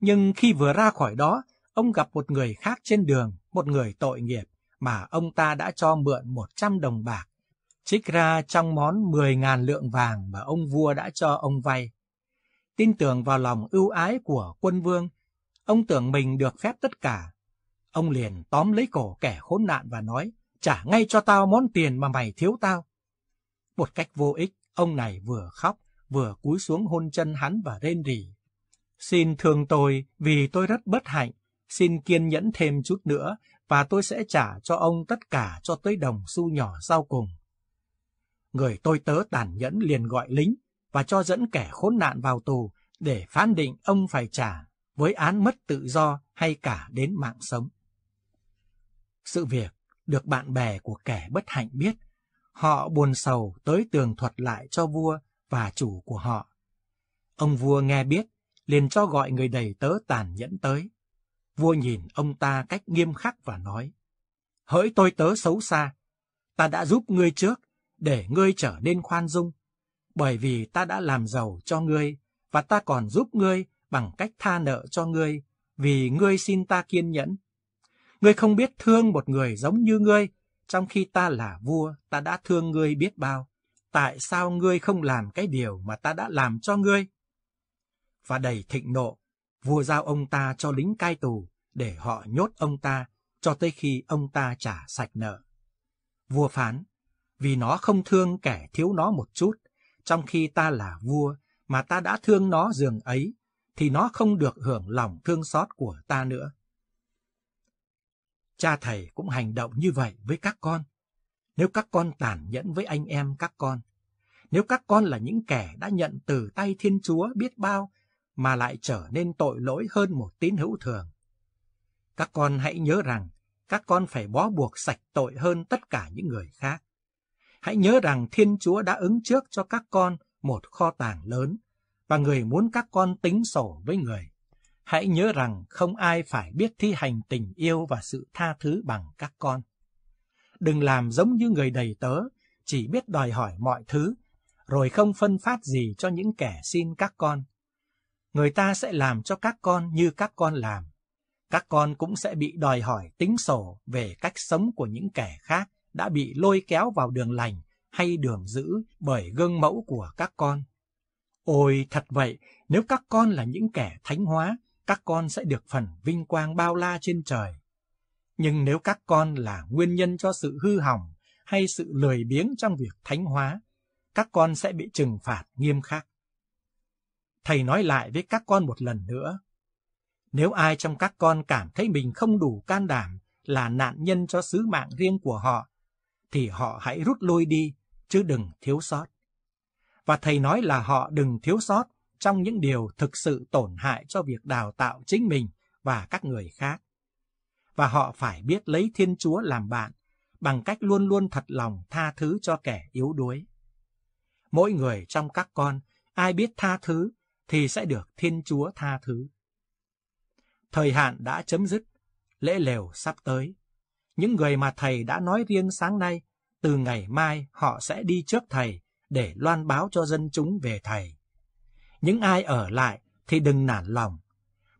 Nhưng khi vừa ra khỏi đó ông gặp một người khác trên đường, một người tội nghiệp, mà ông ta đã cho mượn 100 đồng bạc, trích ra trong món 10.000 lượng vàng mà ông vua đã cho ông vay. Tin tưởng vào lòng ưu ái của quân vương, ông tưởng mình được phép tất cả. Ông liền tóm lấy cổ kẻ khốn nạn và nói, trả ngay cho tao món tiền mà mày thiếu tao. Một cách vô ích, ông này vừa khóc, vừa cúi xuống hôn chân hắn và rên rỉ. Xin thương tôi vì tôi rất bất hạnh, xin kiên nhẫn thêm chút nữa và tôi sẽ trả cho ông tất cả cho tới đồng xu nhỏ sau cùng. Người tôi tớ tàn nhẫn liền gọi lính và cho dẫn kẻ khốn nạn vào tù để phán định ông phải trả với án mất tự do hay cả đến mạng sống. Sự việc được bạn bè của kẻ bất hạnh biết, họ buồn sầu tới tường thuật lại cho vua và chủ của họ. Ông vua nghe biết, liền cho gọi người đầy tớ tàn nhẫn tới. Vua nhìn ông ta cách nghiêm khắc và nói, Hỡi tôi tớ xấu xa, ta đã giúp ngươi trước, để ngươi trở nên khoan dung, bởi vì ta đã làm giàu cho ngươi, và ta còn giúp ngươi bằng cách tha nợ cho ngươi, vì ngươi xin ta kiên nhẫn. Ngươi không biết thương một người giống như ngươi, trong khi ta là vua, ta đã thương ngươi biết bao. Tại sao ngươi không làm cái điều mà ta đã làm cho ngươi? Và đầy thịnh nộ, vua giao ông ta cho lính cai tù để họ nhốt ông ta cho tới khi ông ta trả sạch nợ. Vua phán, vì nó không thương kẻ thiếu nó một chút, trong khi ta là vua mà ta đã thương nó giường ấy, thì nó không được hưởng lòng thương xót của ta nữa. Cha thầy cũng hành động như vậy với các con. Nếu các con tàn nhẫn với anh em các con, nếu các con là những kẻ đã nhận từ tay Thiên Chúa biết bao mà lại trở nên tội lỗi hơn một tín hữu thường. Các con hãy nhớ rằng các con phải bó buộc sạch tội hơn tất cả những người khác. Hãy nhớ rằng Thiên Chúa đã ứng trước cho các con một kho tàng lớn và người muốn các con tính sổ với người. Hãy nhớ rằng không ai phải biết thi hành tình yêu và sự tha thứ bằng các con. Đừng làm giống như người đầy tớ, chỉ biết đòi hỏi mọi thứ, rồi không phân phát gì cho những kẻ xin các con người ta sẽ làm cho các con như các con làm. Các con cũng sẽ bị đòi hỏi tính sổ về cách sống của những kẻ khác đã bị lôi kéo vào đường lành hay đường dữ bởi gương mẫu của các con. Ôi thật vậy, nếu các con là những kẻ thánh hóa, các con sẽ được phần vinh quang bao la trên trời. Nhưng nếu các con là nguyên nhân cho sự hư hỏng hay sự lười biếng trong việc thánh hóa, các con sẽ bị trừng phạt nghiêm khắc thầy nói lại với các con một lần nữa. Nếu ai trong các con cảm thấy mình không đủ can đảm là nạn nhân cho sứ mạng riêng của họ, thì họ hãy rút lui đi, chứ đừng thiếu sót. Và thầy nói là họ đừng thiếu sót trong những điều thực sự tổn hại cho việc đào tạo chính mình và các người khác. Và họ phải biết lấy Thiên Chúa làm bạn bằng cách luôn luôn thật lòng tha thứ cho kẻ yếu đuối. Mỗi người trong các con, ai biết tha thứ thì sẽ được Thiên Chúa tha thứ. Thời hạn đã chấm dứt, lễ lều sắp tới. Những người mà Thầy đã nói riêng sáng nay, từ ngày mai họ sẽ đi trước Thầy để loan báo cho dân chúng về Thầy. Những ai ở lại thì đừng nản lòng.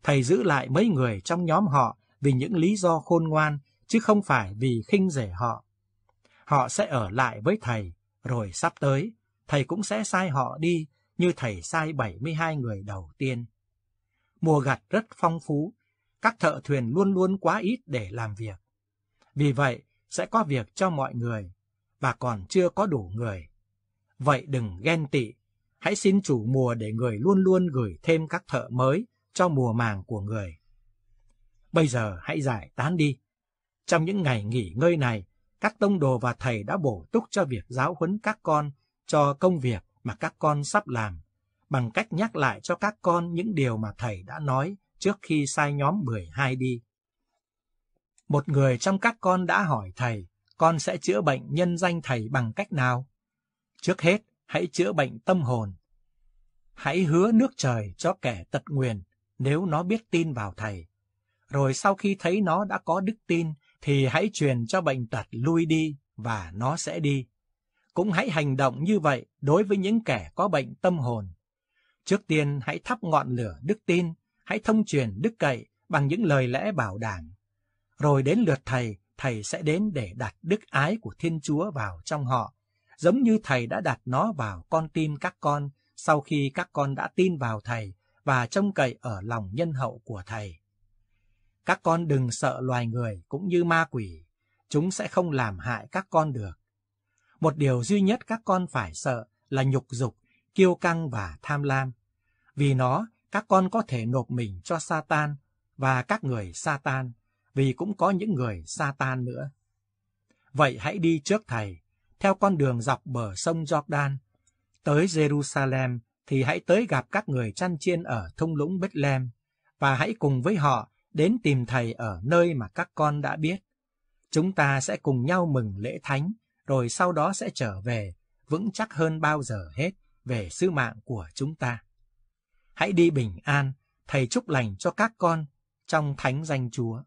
Thầy giữ lại mấy người trong nhóm họ vì những lý do khôn ngoan, chứ không phải vì khinh rể họ. Họ sẽ ở lại với Thầy, rồi sắp tới, Thầy cũng sẽ sai họ đi như thầy sai 72 người đầu tiên. Mùa gặt rất phong phú, các thợ thuyền luôn luôn quá ít để làm việc. Vì vậy, sẽ có việc cho mọi người, và còn chưa có đủ người. Vậy đừng ghen tị, hãy xin chủ mùa để người luôn luôn gửi thêm các thợ mới cho mùa màng của người. Bây giờ hãy giải tán đi. Trong những ngày nghỉ ngơi này, các tông đồ và thầy đã bổ túc cho việc giáo huấn các con cho công việc mà các con sắp làm, bằng cách nhắc lại cho các con những điều mà thầy đã nói trước khi sai nhóm 12 đi. Một người trong các con đã hỏi thầy, con sẽ chữa bệnh nhân danh thầy bằng cách nào? Trước hết, hãy chữa bệnh tâm hồn. Hãy hứa nước trời cho kẻ tật nguyền nếu nó biết tin vào thầy. Rồi sau khi thấy nó đã có đức tin thì hãy truyền cho bệnh tật lui đi và nó sẽ đi cũng hãy hành động như vậy đối với những kẻ có bệnh tâm hồn. Trước tiên hãy thắp ngọn lửa đức tin, hãy thông truyền đức cậy bằng những lời lẽ bảo đảm. Rồi đến lượt thầy, thầy sẽ đến để đặt đức ái của Thiên Chúa vào trong họ, giống như thầy đã đặt nó vào con tim các con sau khi các con đã tin vào thầy và trông cậy ở lòng nhân hậu của thầy. Các con đừng sợ loài người cũng như ma quỷ, chúng sẽ không làm hại các con được. Một điều duy nhất các con phải sợ là nhục dục, kiêu căng và tham lam. Vì nó, các con có thể nộp mình cho Satan và các người Satan, vì cũng có những người Satan nữa. Vậy hãy đi trước Thầy, theo con đường dọc bờ sông Jordan. Tới Jerusalem thì hãy tới gặp các người chăn chiên ở thung lũng Bethlehem và hãy cùng với họ đến tìm Thầy ở nơi mà các con đã biết. Chúng ta sẽ cùng nhau mừng lễ thánh rồi sau đó sẽ trở về vững chắc hơn bao giờ hết về sứ mạng của chúng ta. Hãy đi bình an, thầy chúc lành cho các con trong thánh danh Chúa.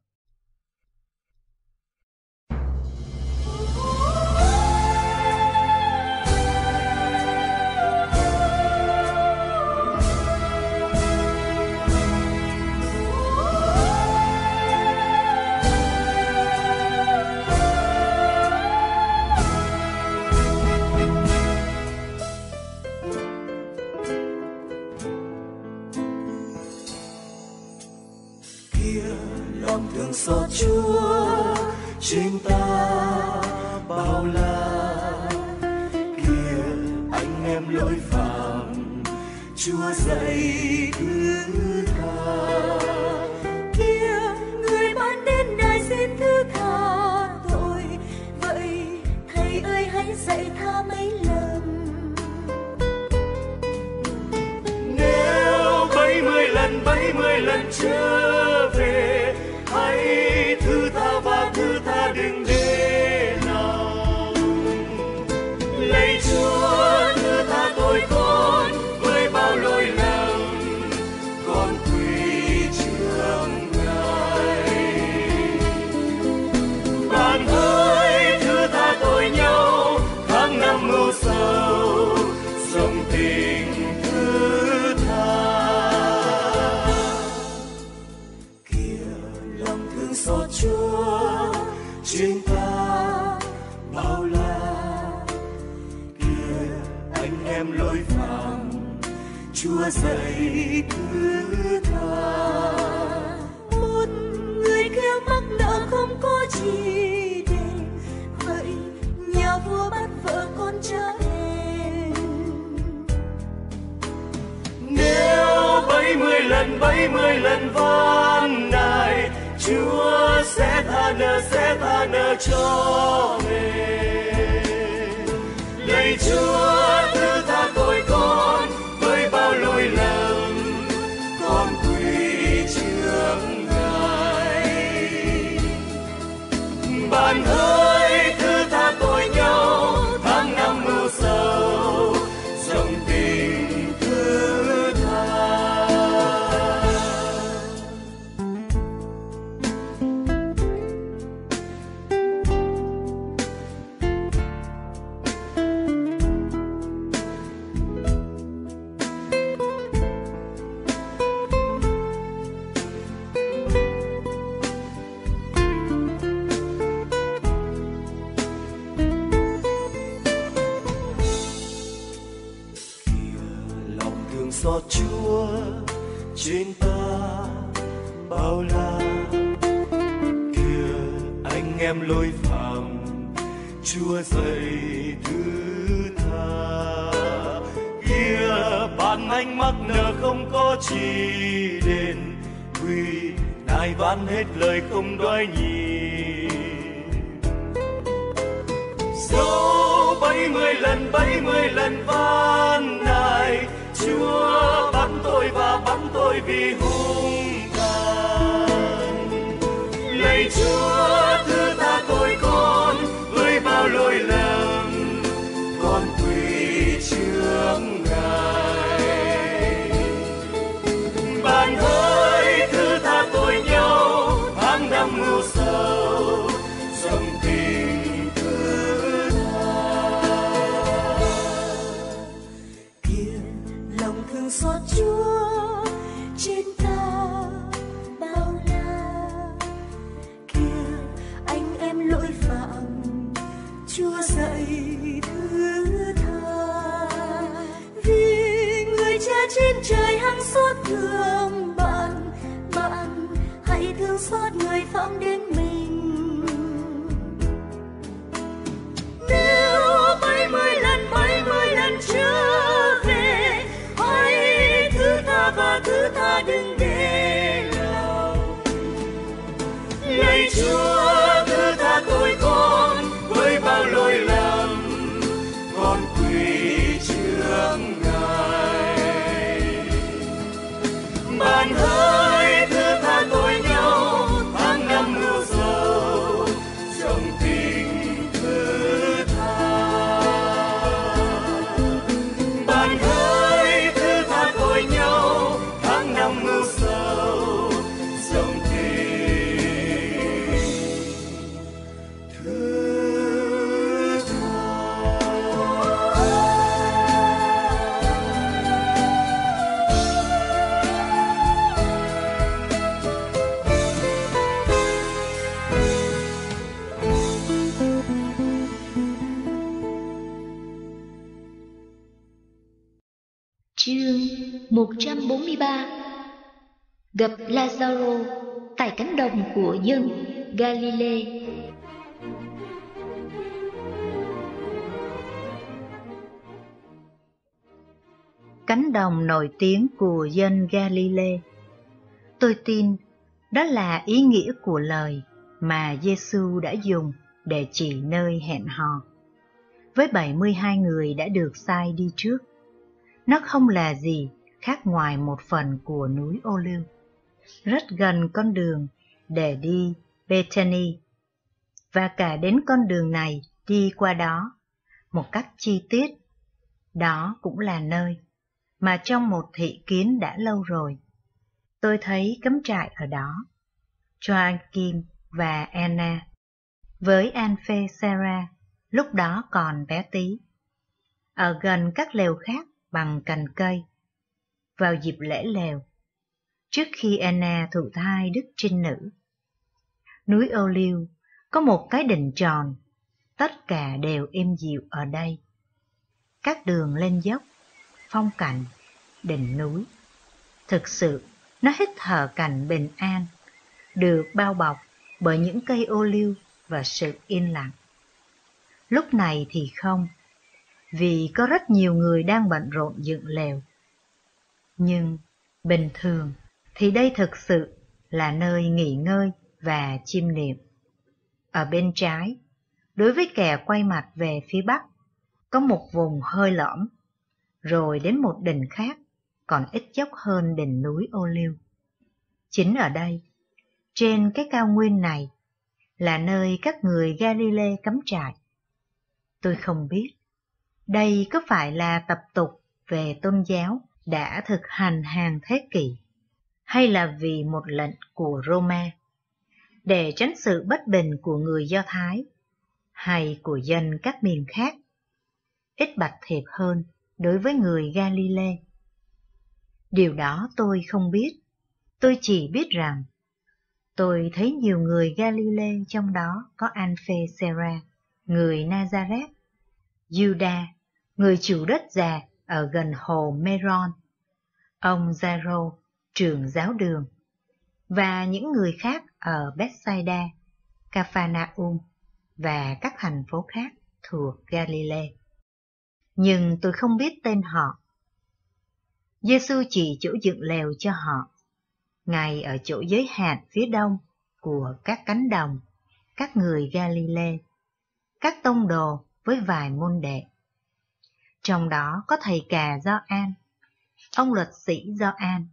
người không đi gặp Lazaro tại cánh đồng của dân Galilee. Cánh đồng nổi tiếng của dân Galilee. Tôi tin đó là ý nghĩa của lời mà Giêsu đã dùng để chỉ nơi hẹn hò. Với 72 người đã được sai đi trước, nó không là gì khác ngoài một phần của núi ô liu rất gần con đường để đi Bethany và cả đến con đường này đi qua đó một cách chi tiết. Đó cũng là nơi mà trong một thị kiến đã lâu rồi tôi thấy cấm trại ở đó. Joan Kim và Anna với Anfe Sarah lúc đó còn bé tí ở gần các lều khác bằng cành cây. Vào dịp lễ lều, trước khi Anna thụ thai đức trinh nữ. Núi Âu Liêu có một cái đình tròn, tất cả đều êm dịu ở đây. Các đường lên dốc, phong cảnh, đỉnh núi. Thực sự, nó hít thở cảnh bình an, được bao bọc bởi những cây ô liu và sự yên lặng. Lúc này thì không, vì có rất nhiều người đang bận rộn dựng lều. Nhưng bình thường thì đây thực sự là nơi nghỉ ngơi và chiêm niệm. Ở bên trái, đối với kẻ quay mặt về phía bắc, có một vùng hơi lõm, rồi đến một đỉnh khác còn ít dốc hơn đỉnh núi ô liu. Chính ở đây, trên cái cao nguyên này, là nơi các người Galilee cắm trại. Tôi không biết, đây có phải là tập tục về tôn giáo đã thực hành hàng thế kỷ hay là vì một lệnh của Roma để tránh sự bất bình của người Do Thái hay của dân các miền khác ít bạch thiệt hơn đối với người Galilee. Điều đó tôi không biết, tôi chỉ biết rằng tôi thấy nhiều người Galilee trong đó có Anphe Sera, người Nazareth, Juda, người chủ đất già ở gần hồ Meron, ông Zaro, trường giáo đường và những người khác ở Bethsaida, Capernaum và các thành phố khác thuộc Galilee. Nhưng tôi không biết tên họ. Giêsu chỉ chỗ dựng lều cho họ, Ngay ở chỗ giới hạn phía đông của các cánh đồng, các người Galilee, các tông đồ với vài môn đệ. Trong đó có thầy cà Do An, ông luật sĩ Do An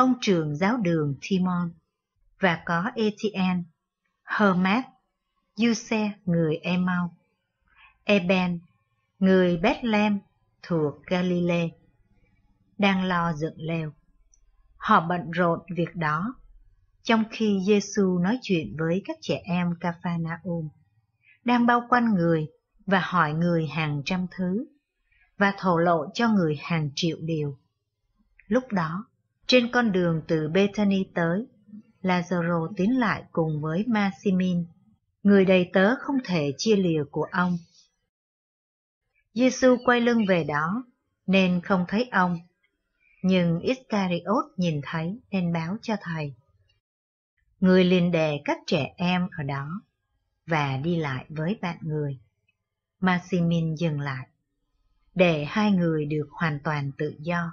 ông trường giáo đường Timon, và có Etienne, Hermes, Giuse người Emau, Eben, người Bethlehem thuộc Galilee, đang lo dựng lều. Họ bận rộn việc đó, trong khi Giêsu nói chuyện với các trẻ em Caphanaum, đang bao quanh người và hỏi người hàng trăm thứ và thổ lộ cho người hàng triệu điều. Lúc đó, trên con đường từ Bethany tới, Lazaro tiến lại cùng với Maximin, người đầy tớ không thể chia lìa của ông. Giêsu quay lưng về đó, nên không thấy ông. Nhưng Iscariot nhìn thấy nên báo cho thầy. Người liền đề các trẻ em ở đó và đi lại với bạn người. Maximin dừng lại, để hai người được hoàn toàn tự do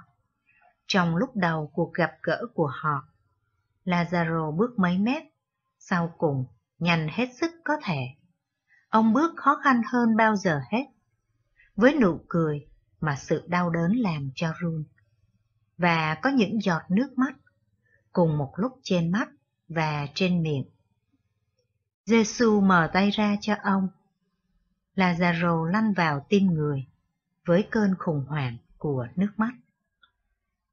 trong lúc đầu cuộc gặp gỡ của họ. Lazaro bước mấy mét, sau cùng nhanh hết sức có thể. Ông bước khó khăn hơn bao giờ hết, với nụ cười mà sự đau đớn làm cho run. Và có những giọt nước mắt cùng một lúc trên mắt và trên miệng. Giêsu mở tay ra cho ông. Lazaro lăn vào tim người với cơn khủng hoảng của nước mắt.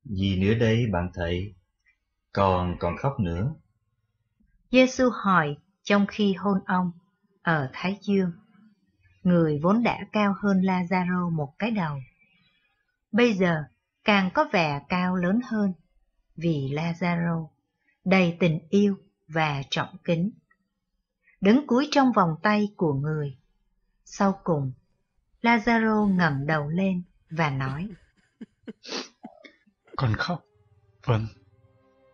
Gì nữa đây bạn thầy? Còn còn khóc nữa. Giêsu hỏi trong khi hôn ông ở Thái Dương. Người vốn đã cao hơn Lazaro một cái đầu. Bây giờ càng có vẻ cao lớn hơn vì Lazaro đầy tình yêu và trọng kính. Đứng cúi trong vòng tay của người. Sau cùng, Lazaro ngẩng đầu lên và nói: [laughs] Con khóc. Vâng,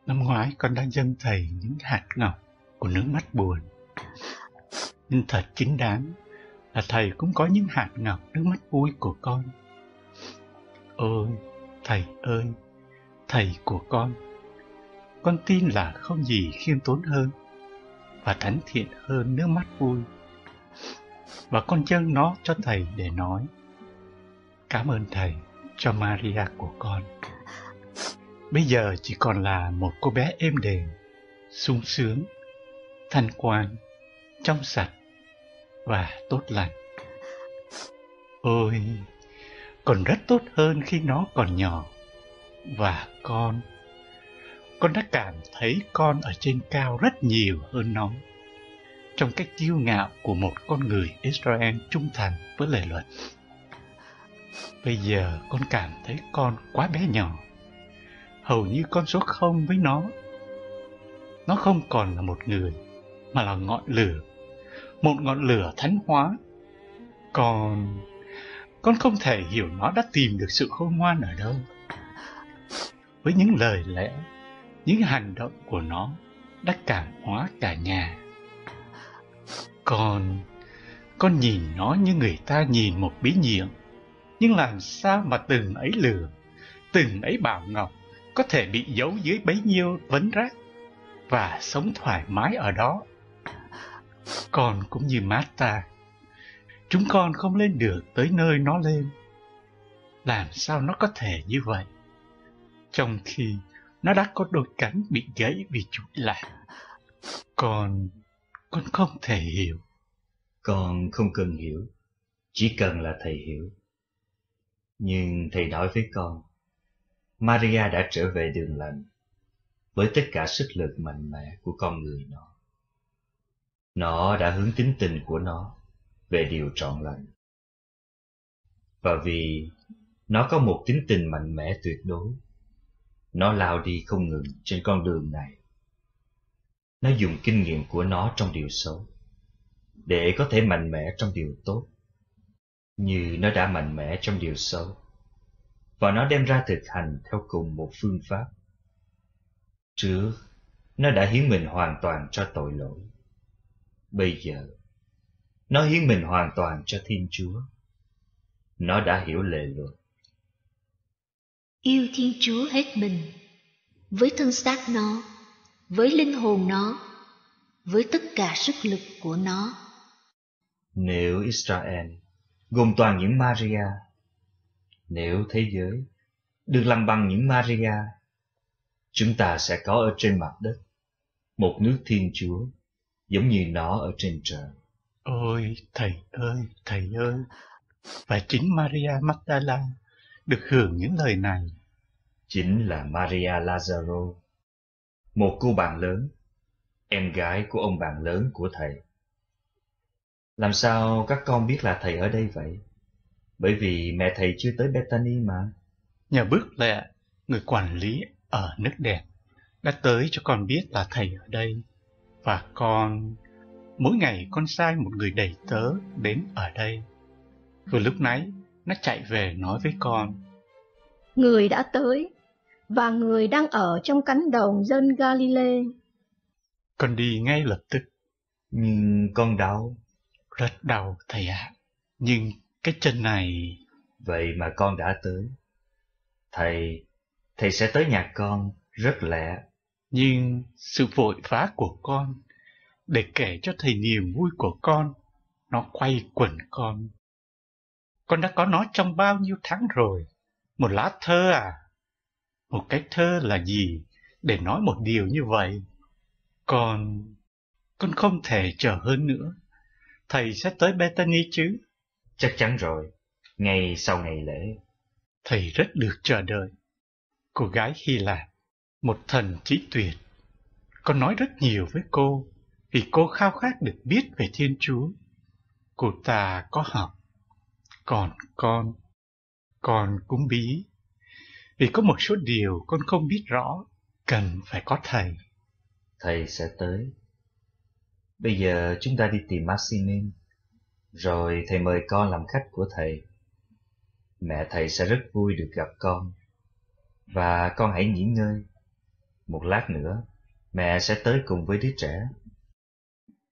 năm ngoái con đã dâng thầy những hạt ngọc của nước mắt buồn. Nhưng thật chính đáng là thầy cũng có những hạt ngọc nước mắt vui của con. Ôi, thầy ơi, thầy của con, con tin là không gì khiêm tốn hơn và thánh thiện hơn nước mắt vui. Và con dâng nó cho thầy để nói. Cảm ơn thầy cho Maria của con bây giờ chỉ còn là một cô bé êm đềm sung sướng thanh quan trong sạch và tốt lành ôi còn rất tốt hơn khi nó còn nhỏ và con con đã cảm thấy con ở trên cao rất nhiều hơn nó trong cách kiêu ngạo của một con người israel trung thành với lời luật bây giờ con cảm thấy con quá bé nhỏ hầu như con số không với nó. Nó không còn là một người, mà là ngọn lửa. Một ngọn lửa thánh hóa. Còn... Con không thể hiểu nó đã tìm được sự khôn ngoan ở đâu. Với những lời lẽ, những hành động của nó đã cảm hóa cả nhà. Còn... Con nhìn nó như người ta nhìn một bí nhiệm Nhưng làm sao mà từng ấy lửa, Từng ấy bảo ngọc có thể bị giấu dưới bấy nhiêu vấn rác và sống thoải mái ở đó. Con cũng như Marta, chúng con không lên được tới nơi nó lên. Làm sao nó có thể như vậy? Trong khi nó đã có đôi cánh bị gãy vì chuỗi lạc. Con, con không thể hiểu. Con không cần hiểu, chỉ cần là thầy hiểu. Nhưng thầy nói với con, Maria đã trở về đường lành với tất cả sức lực mạnh mẽ của con người nó. Nó đã hướng tính tình của nó về điều trọn lành. Và vì nó có một tính tình mạnh mẽ tuyệt đối, nó lao đi không ngừng trên con đường này. Nó dùng kinh nghiệm của nó trong điều xấu để có thể mạnh mẽ trong điều tốt, như nó đã mạnh mẽ trong điều xấu và nó đem ra thực hành theo cùng một phương pháp. Trước, nó đã hiến mình hoàn toàn cho tội lỗi. Bây giờ, nó hiến mình hoàn toàn cho Thiên Chúa. Nó đã hiểu lệ luật. Yêu Thiên Chúa hết mình, với thân xác nó, với linh hồn nó, với tất cả sức lực của nó. Nếu Israel gồm toàn những Maria nếu thế giới được làm bằng những Maria, chúng ta sẽ có ở trên mặt đất một nước Thiên Chúa giống như nó ở trên trời. Ôi thầy ơi, thầy ơi. Và chính Maria Magdala được hưởng những lời này. Chính là Maria Lazaro, một cô bạn lớn, em gái của ông bạn lớn của thầy. Làm sao các con biết là thầy ở đây vậy? Bởi vì mẹ thầy chưa tới Bethany mà. Nhà bước lẹ, người quản lý ở nước đẹp, đã tới cho con biết là thầy ở đây. Và con, mỗi ngày con sai một người đầy tớ đến ở đây. Vừa lúc nãy, nó chạy về nói với con. Người đã tới, và người đang ở trong cánh đồng dân Galilee. Con đi ngay lập tức. Nhưng con đau. Rất đau thầy ạ. À. Nhưng cái chân này... Vậy mà con đã tới. Thầy, thầy sẽ tới nhà con rất lẹ. Nhưng sự vội vã của con để kể cho thầy niềm vui của con, nó quay quẩn con. Con đã có nó trong bao nhiêu tháng rồi? Một lá thơ à? Một cái thơ là gì để nói một điều như vậy? Con... con không thể chờ hơn nữa. Thầy sẽ tới Bethany chứ? Chắc chắn rồi, ngay sau ngày lễ. Thầy rất được chờ đợi. Cô gái Hy Lạp, một thần trí tuyệt. Con nói rất nhiều với cô, vì cô khao khát được biết về Thiên Chúa. Cô ta có học, còn con, con cũng bí. Vì có một số điều con không biết rõ, cần phải có thầy. Thầy sẽ tới. Bây giờ chúng ta đi tìm Maximim rồi thầy mời con làm khách của thầy. Mẹ thầy sẽ rất vui được gặp con. Và con hãy nghỉ ngơi. Một lát nữa, mẹ sẽ tới cùng với đứa trẻ.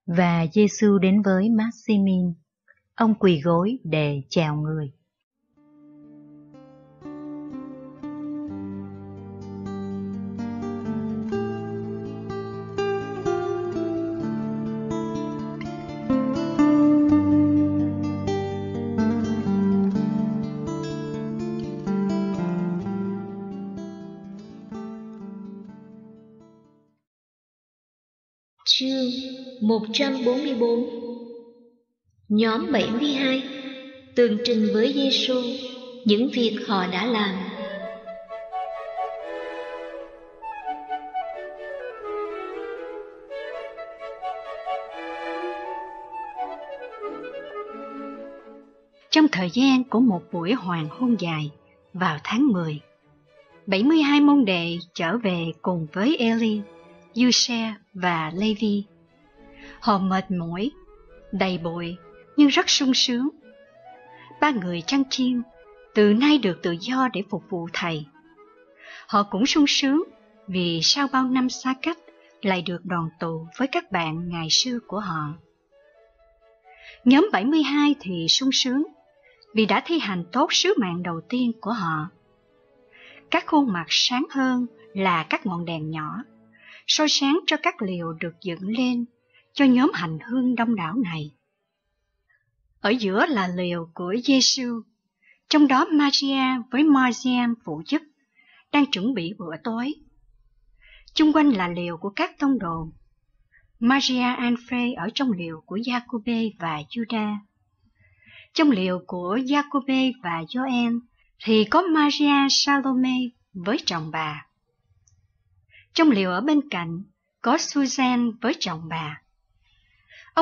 Và Giêsu đến với Maximin. Ông quỳ gối để chào người. 144 Nhóm 72 Tường trình với Giêsu những việc họ đã làm. Trong thời gian của một buổi hoàng hôn dài vào tháng 10, 72 môn đệ trở về cùng với Eli, Giuse và Levi Họ mệt mỏi, đầy bụi nhưng rất sung sướng. Ba người trăng chiên từ nay được tự do để phục vụ thầy. Họ cũng sung sướng vì sau bao năm xa cách lại được đoàn tụ với các bạn ngày xưa của họ. Nhóm 72 thì sung sướng vì đã thi hành tốt sứ mạng đầu tiên của họ. Các khuôn mặt sáng hơn là các ngọn đèn nhỏ, soi sáng cho các liều được dựng lên cho nhóm hành hương đông đảo này. Ở giữa là liều của Giêsu, trong đó Maria với Marciam phụ chức, đang chuẩn bị bữa tối. Chung quanh là liều của các tông đồ. Maria Anfre ở trong liều của Jacobe và Judah. Trong liều của Jacobe và Joel thì có Maria Salome với chồng bà. Trong liều ở bên cạnh có Susan với chồng bà.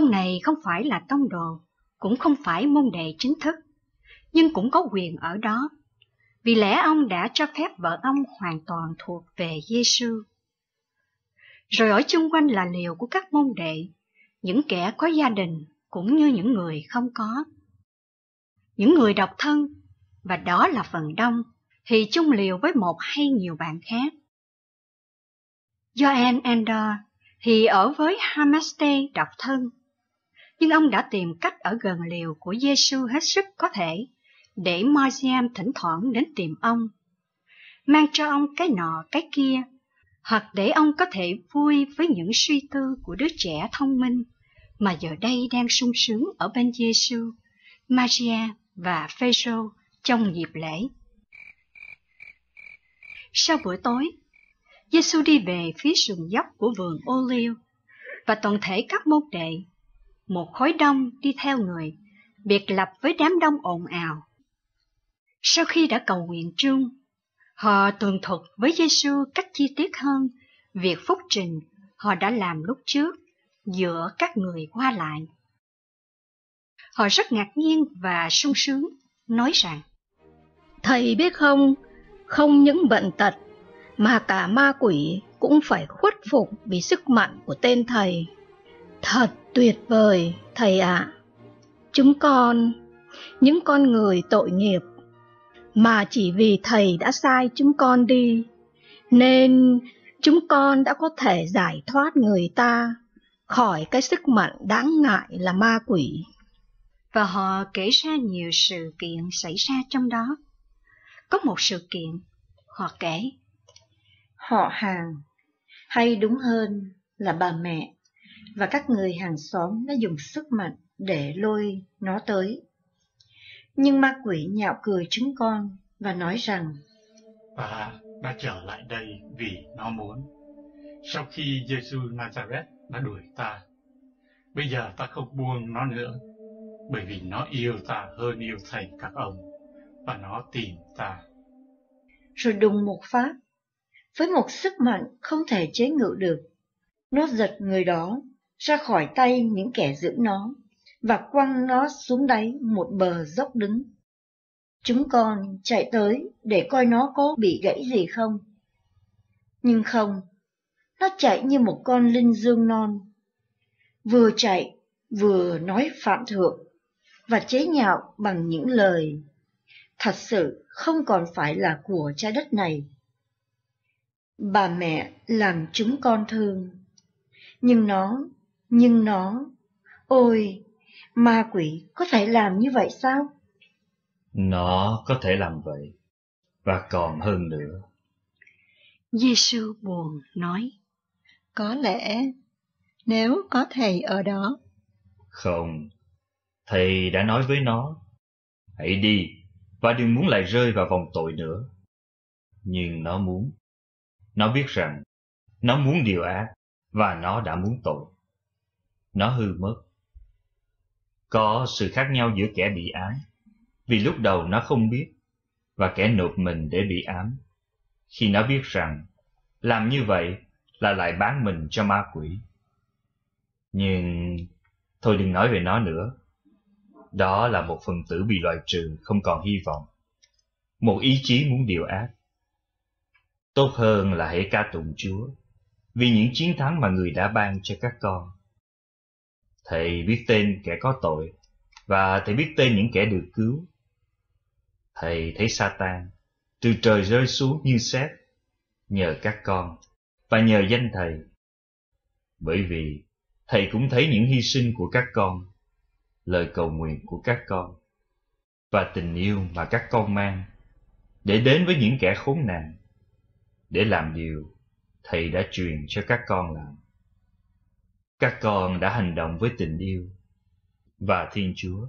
Ông này không phải là tông đồ, cũng không phải môn đệ chính thức, nhưng cũng có quyền ở đó, vì lẽ ông đã cho phép vợ ông hoàn toàn thuộc về Giêsu. Rồi ở chung quanh là liều của các môn đệ, những kẻ có gia đình cũng như những người không có. Những người độc thân, và đó là phần đông, thì chung liều với một hay nhiều bạn khác. Joanne Ander thì ở với Hamaste độc thân nhưng ông đã tìm cách ở gần liều của Giêsu hết sức có thể, để Mariam thỉnh thoảng đến tìm ông. Mang cho ông cái nọ cái kia, hoặc để ông có thể vui với những suy tư của đứa trẻ thông minh mà giờ đây đang sung sướng ở bên Giêsu, Maria và Phêrô trong dịp lễ. Sau bữa tối, Giêsu đi về phía sườn dốc của vườn ô liu và toàn thể các môn đệ một khối đông đi theo người, biệt lập với đám đông ồn ào. Sau khi đã cầu nguyện chung, họ tường thuật với Giêsu cách chi tiết hơn việc phúc trình họ đã làm lúc trước giữa các người qua lại. Họ rất ngạc nhiên và sung sướng, nói rằng Thầy biết không, không những bệnh tật mà cả ma quỷ cũng phải khuất phục vì sức mạnh của tên thầy. Thật tuyệt vời, thầy ạ. À. Chúng con, những con người tội nghiệp, mà chỉ vì thầy đã sai chúng con đi, nên chúng con đã có thể giải thoát người ta khỏi cái sức mạnh đáng ngại là ma quỷ. Và họ kể ra nhiều sự kiện xảy ra trong đó. Có một sự kiện, họ kể, họ hàng, hay đúng hơn là bà mẹ và các người hàng xóm đã dùng sức mạnh để lôi nó tới. Nhưng ma quỷ nhạo cười chúng con và nói rằng Bà đã trở lại đây vì nó muốn. Sau khi Giêsu Nazareth đã đuổi ta, bây giờ ta không buông nó nữa, bởi vì nó yêu ta hơn yêu thầy các ông, và nó tìm ta. Rồi đùng một phát, với một sức mạnh không thể chế ngự được, nó giật người đó ra khỏi tay những kẻ giữ nó và quăng nó xuống đáy một bờ dốc đứng. Chúng con chạy tới để coi nó có bị gãy gì không. Nhưng không, nó chạy như một con linh dương non. Vừa chạy, vừa nói phạm thượng và chế nhạo bằng những lời thật sự không còn phải là của trái đất này. Bà mẹ làm chúng con thương, nhưng nó nhưng nó, ôi, ma quỷ có thể làm như vậy sao? Nó có thể làm vậy, và còn hơn nữa. Giêsu buồn nói, có lẽ nếu có thầy ở đó. Không, thầy đã nói với nó, hãy đi và đừng muốn lại rơi vào vòng tội nữa. Nhưng nó muốn, nó biết rằng nó muốn điều ác và nó đã muốn tội nó hư mất. Có sự khác nhau giữa kẻ bị ám, vì lúc đầu nó không biết, và kẻ nộp mình để bị ám, khi nó biết rằng làm như vậy là lại bán mình cho ma quỷ. Nhưng thôi đừng nói về nó nữa. Đó là một phần tử bị loại trừ không còn hy vọng. Một ý chí muốn điều ác. Tốt hơn là hãy ca tụng Chúa vì những chiến thắng mà người đã ban cho các con. Thầy biết tên kẻ có tội và thầy biết tên những kẻ được cứu. Thầy thấy Satan từ trời rơi xuống như sét nhờ các con và nhờ danh thầy. Bởi vì thầy cũng thấy những hy sinh của các con, lời cầu nguyện của các con và tình yêu mà các con mang để đến với những kẻ khốn nạn để làm điều thầy đã truyền cho các con làm các con đã hành động với tình yêu và thiên chúa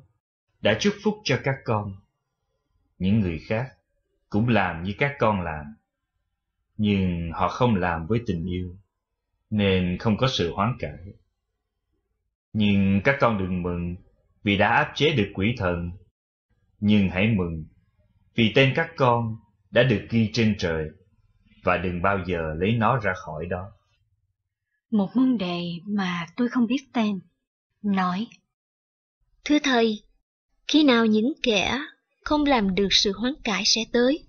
đã chúc phúc cho các con những người khác cũng làm như các con làm nhưng họ không làm với tình yêu nên không có sự hoán cải nhưng các con đừng mừng vì đã áp chế được quỷ thần nhưng hãy mừng vì tên các con đã được ghi trên trời và đừng bao giờ lấy nó ra khỏi đó một môn đệ mà tôi không biết tên, nói Thưa thầy, khi nào những kẻ không làm được sự hoán cải sẽ tới?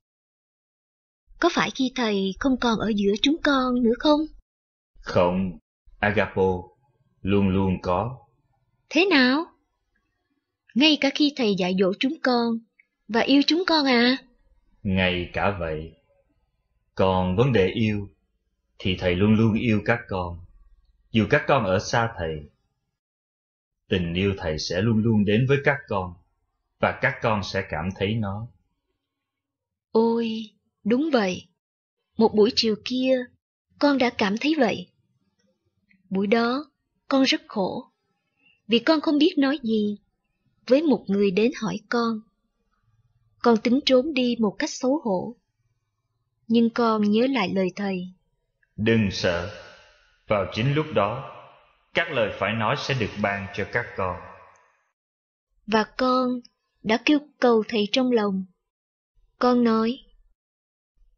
Có phải khi thầy không còn ở giữa chúng con nữa không? Không, Agapo, luôn luôn có. Thế nào? Ngay cả khi thầy dạy dỗ chúng con và yêu chúng con à? Ngay cả vậy. Còn vấn đề yêu thì thầy luôn luôn yêu các con dù các con ở xa thầy tình yêu thầy sẽ luôn luôn đến với các con và các con sẽ cảm thấy nó ôi đúng vậy một buổi chiều kia con đã cảm thấy vậy buổi đó con rất khổ vì con không biết nói gì với một người đến hỏi con con tính trốn đi một cách xấu hổ nhưng con nhớ lại lời thầy đừng sợ vào chính lúc đó các lời phải nói sẽ được ban cho các con và con đã kêu cầu thầy trong lòng con nói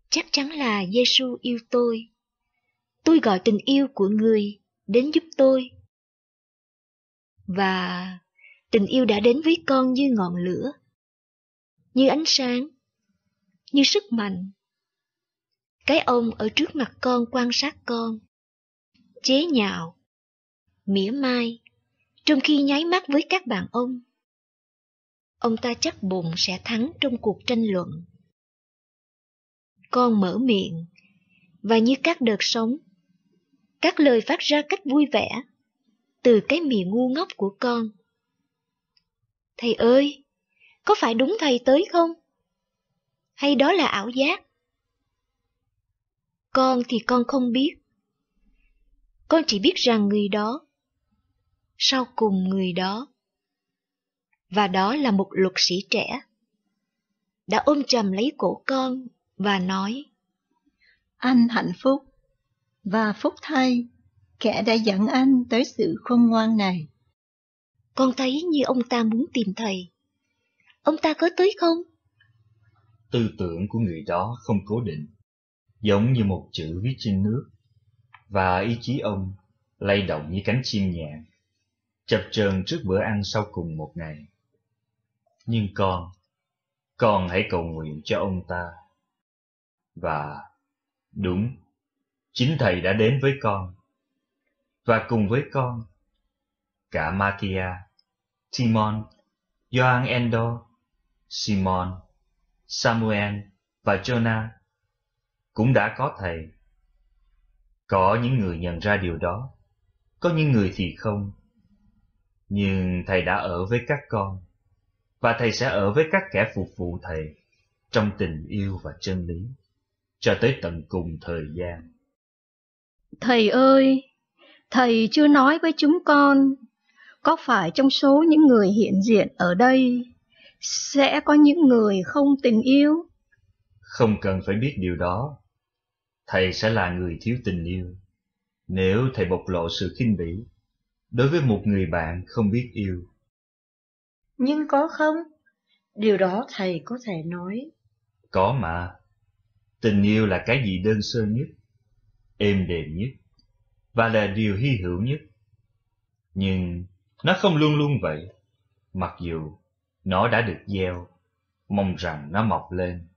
chắc chắn là Giêsu yêu tôi tôi gọi tình yêu của người đến giúp tôi và tình yêu đã đến với con như ngọn lửa như ánh sáng như sức mạnh cái ông ở trước mặt con quan sát con chế nhạo, mỉa mai, trong khi nháy mắt với các bạn ông. Ông ta chắc bụng sẽ thắng trong cuộc tranh luận. Con mở miệng, và như các đợt sống, các lời phát ra cách vui vẻ, từ cái miệng ngu ngốc của con. Thầy ơi, có phải đúng thầy tới không? Hay đó là ảo giác? Con thì con không biết con chỉ biết rằng người đó. Sau cùng người đó. Và đó là một luật sĩ trẻ. Đã ôm chầm lấy cổ con và nói. Anh hạnh phúc, và phúc thay, kẻ đã dẫn anh tới sự khôn ngoan này. Con thấy như ông ta muốn tìm thầy. Ông ta có tới không? Tư tưởng của người đó không cố định, giống như một chữ viết trên nước và ý chí ông lay động như cánh chim nhẹ chập chờn trước bữa ăn sau cùng một ngày nhưng con con hãy cầu nguyện cho ông ta và đúng chính thầy đã đến với con và cùng với con cả matia Timon, Gioan Endor, Simon, Samuel và Jonah cũng đã có thầy có những người nhận ra điều đó, có những người thì không. Nhưng Thầy đã ở với các con, và Thầy sẽ ở với các kẻ phục vụ Thầy trong tình yêu và chân lý, cho tới tận cùng thời gian. Thầy ơi, Thầy chưa nói với chúng con, có phải trong số những người hiện diện ở đây sẽ có những người không tình yêu? Không cần phải biết điều đó thầy sẽ là người thiếu tình yêu nếu thầy bộc lộ sự khinh bỉ đối với một người bạn không biết yêu nhưng có không điều đó thầy có thể nói có mà tình yêu là cái gì đơn sơ nhất êm đềm nhất và là điều hy hữu nhất nhưng nó không luôn luôn vậy mặc dù nó đã được gieo mong rằng nó mọc lên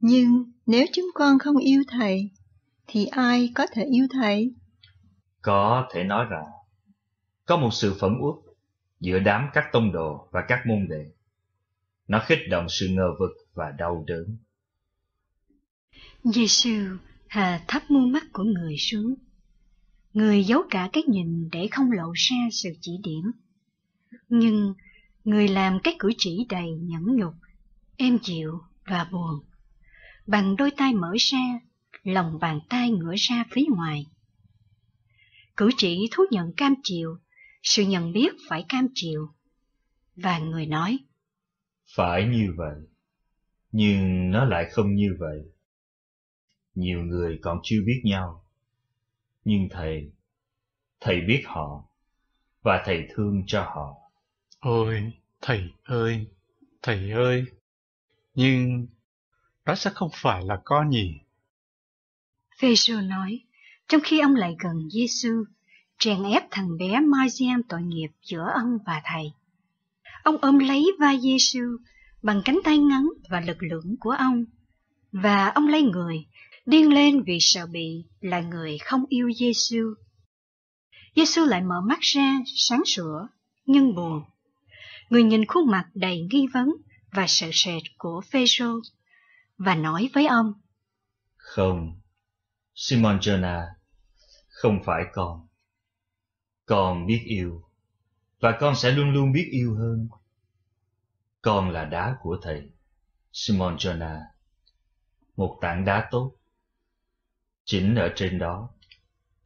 nhưng nếu chúng con không yêu Thầy, thì ai có thể yêu Thầy? Có thể nói rằng, có một sự phẩm uất giữa đám các tông đồ và các môn đệ. Nó khích động sự ngờ vực và đau đớn. Giêsu hà thấp muôn mắt của người xuống. Người giấu cả cái nhìn để không lộ ra sự chỉ điểm. Nhưng người làm cái cử chỉ đầy nhẫn nhục, êm chịu và buồn bằng đôi tay mở ra, lòng bàn tay ngửa ra phía ngoài. Cử chỉ thú nhận cam chịu, sự nhận biết phải cam chịu. Và người nói, Phải như vậy, nhưng nó lại không như vậy. Nhiều người còn chưa biết nhau, nhưng Thầy, Thầy biết họ, và Thầy thương cho họ. Ôi, Thầy ơi, Thầy ơi, nhưng đó sẽ không phải là con nhỉ? Phêrô nói, trong khi ông lại gần Giêsu, chèn ép thằng bé Marzian tội nghiệp giữa ông và thầy. Ông ôm lấy vai Giêsu bằng cánh tay ngắn và lực lưỡng của ông, và ông lấy người, điên lên vì sợ bị là người không yêu Giêsu. Giêsu lại mở mắt ra, sáng sủa, nhưng buồn. Người nhìn khuôn mặt đầy nghi vấn và sợ sệt của Phêrô và nói với ông. Không, Simon Jonah, không phải con. Con biết yêu, và con sẽ luôn luôn biết yêu hơn. Con là đá của thầy, Simon Jonah, một tảng đá tốt. Chính ở trên đó,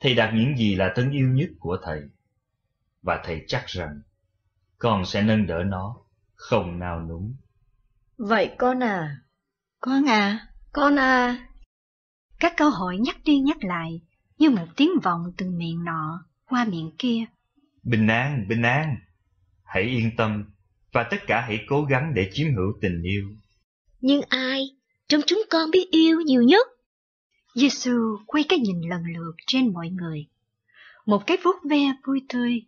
thầy đạt những gì là thân yêu nhất của thầy, và thầy chắc rằng con sẽ nâng đỡ nó, không nào núng. Vậy con à, con à, con à. Các câu hỏi nhắc đi nhắc lại, như một tiếng vọng từ miệng nọ qua miệng kia. Bình an, bình an. Hãy yên tâm, và tất cả hãy cố gắng để chiếm hữu tình yêu. Nhưng ai trong chúng con biết yêu nhiều nhất? Giêsu quay cái nhìn lần lượt trên mọi người. Một cái vuốt ve vui tươi,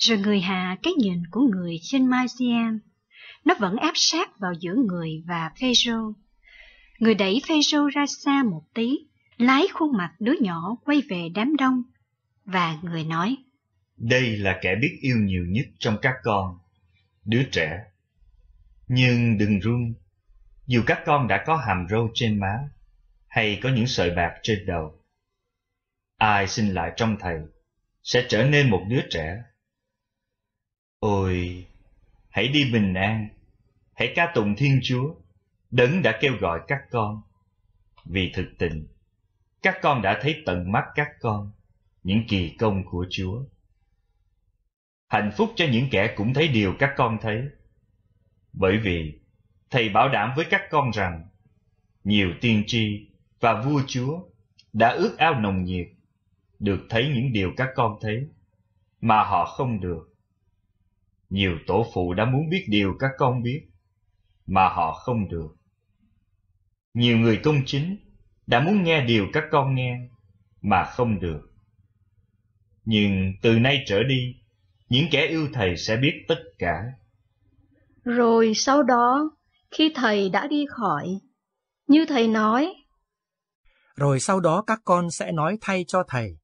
rồi người hạ cái nhìn của người trên Marciam. Nó vẫn áp sát vào giữa người và Phêrô. Người đẩy Phêrô ra xa một tí, lái khuôn mặt đứa nhỏ quay về đám đông, và người nói. Đây là kẻ biết yêu nhiều nhất trong các con, đứa trẻ. Nhưng đừng run, dù các con đã có hàm râu trên má, hay có những sợi bạc trên đầu. Ai sinh lại trong thầy sẽ trở nên một đứa trẻ. Ôi, hãy đi bình an, hãy ca tụng Thiên Chúa Đấng đã kêu gọi các con. Vì thực tình, các con đã thấy tận mắt các con những kỳ công của Chúa. Hạnh phúc cho những kẻ cũng thấy điều các con thấy. Bởi vì Thầy bảo đảm với các con rằng nhiều tiên tri và vua Chúa đã ước ao nồng nhiệt được thấy những điều các con thấy mà họ không được. Nhiều tổ phụ đã muốn biết điều các con biết mà họ không được nhiều người công chính đã muốn nghe điều các con nghe mà không được nhưng từ nay trở đi những kẻ yêu thầy sẽ biết tất cả rồi sau đó khi thầy đã đi khỏi như thầy nói rồi sau đó các con sẽ nói thay cho thầy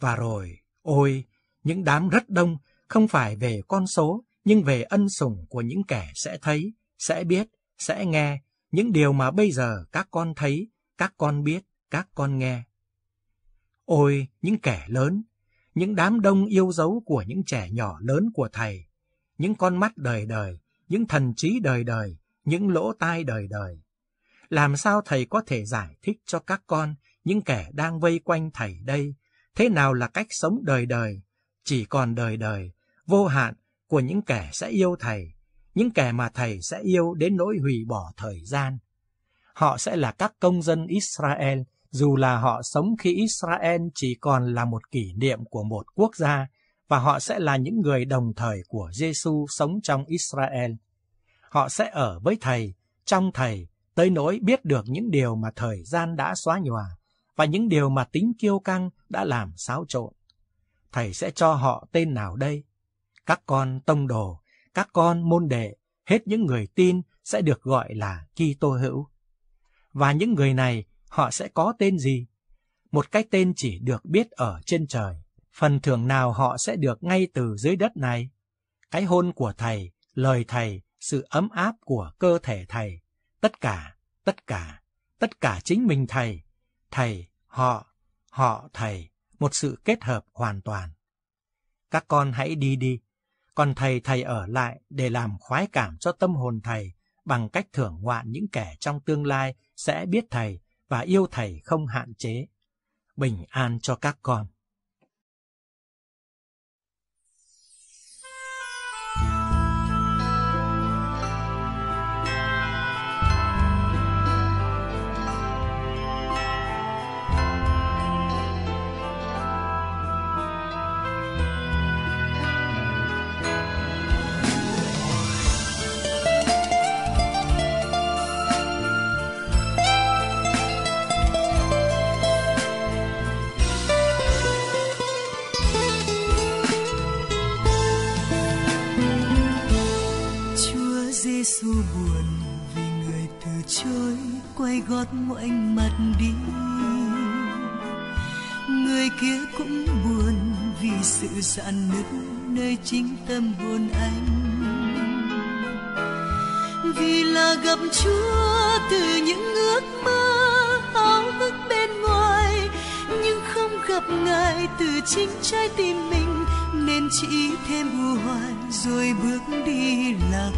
và rồi ôi những đám rất đông không phải về con số nhưng về ân sủng của những kẻ sẽ thấy sẽ biết sẽ nghe những điều mà bây giờ các con thấy, các con biết, các con nghe. Ôi, những kẻ lớn, những đám đông yêu dấu của những trẻ nhỏ lớn của Thầy, những con mắt đời đời, những thần trí đời đời, những lỗ tai đời đời. Làm sao Thầy có thể giải thích cho các con, những kẻ đang vây quanh Thầy đây, thế nào là cách sống đời đời, chỉ còn đời đời, vô hạn của những kẻ sẽ yêu Thầy, những kẻ mà thầy sẽ yêu đến nỗi hủy bỏ thời gian. Họ sẽ là các công dân Israel, dù là họ sống khi Israel chỉ còn là một kỷ niệm của một quốc gia, và họ sẽ là những người đồng thời của Giêsu sống trong Israel. Họ sẽ ở với Thầy, trong Thầy, tới nỗi biết được những điều mà thời gian đã xóa nhòa và những điều mà tính kiêu căng đã làm xáo trộn. Thầy sẽ cho họ tên nào đây? Các con tông đồ các con môn đệ, hết những người tin sẽ được gọi là Kitô hữu. Và những người này, họ sẽ có tên gì? Một cái tên chỉ được biết ở trên trời. Phần thưởng nào họ sẽ được ngay từ dưới đất này? Cái hôn của Thầy, lời Thầy, sự ấm áp của cơ thể Thầy, tất cả, tất cả, tất cả chính mình Thầy, Thầy, họ, họ Thầy, một sự kết hợp hoàn toàn. Các con hãy đi đi, còn thầy thầy ở lại để làm khoái cảm cho tâm hồn thầy bằng cách thưởng ngoạn những kẻ trong tương lai sẽ biết thầy và yêu thầy không hạn chế. Bình an cho các con. xót mỗi mặt đi người kia cũng buồn vì sự dạn nứt nơi chính tâm hồn anh vì là gặp chúa từ những ước mơ háo hức bên ngoài nhưng không gặp ngài từ chính trái tim mình nên chỉ thêm u hoài rồi bước đi lạc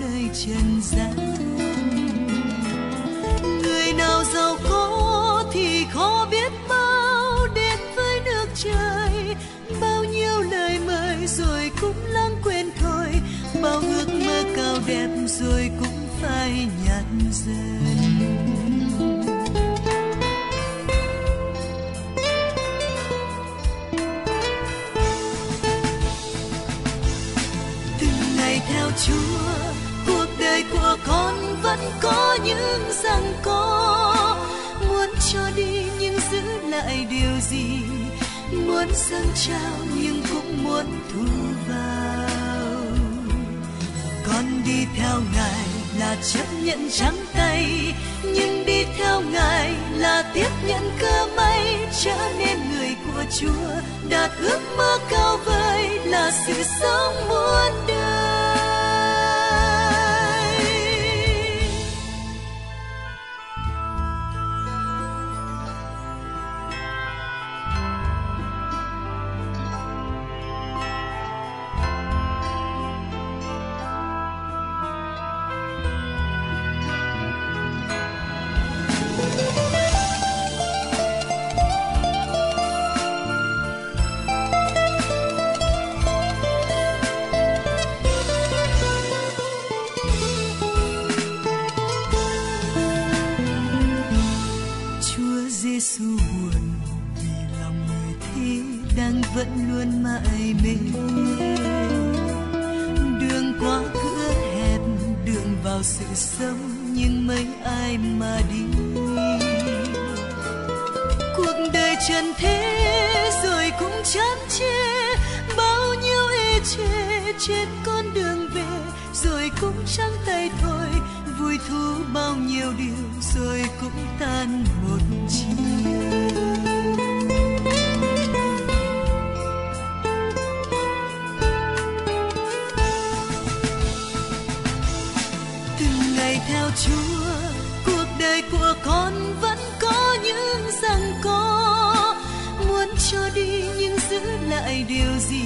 nơi trần gian dâng trao nhưng cũng muốn thu vào con đi theo ngài là chấp nhận trắng tay nhưng đi theo ngài là tiếp nhận cơ may trở nên người của chúa đạt ước mơ cao vời là sự sống muốn đưa Con vẫn có những rằng có muốn cho đi nhưng giữ lại điều gì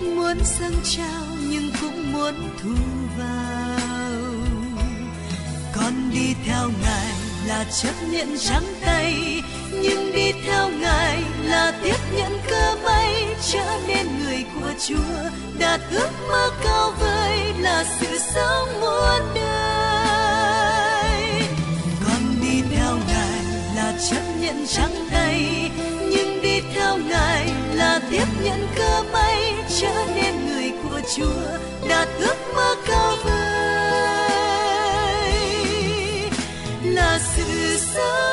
muốn dâng trao nhưng cũng muốn thu vào con đi theo ngài là chấp nhận trắng tay nhưng đi theo ngài là tiếp nhận cơ may trở nên người của chúa đạt ước mơ cao vời là sự sống muôn đời chấp nhận trắng tay nhưng đi theo ngài là tiếp nhận cơ may trở nên người của chúa đạt ước mơ cao vời là sự sống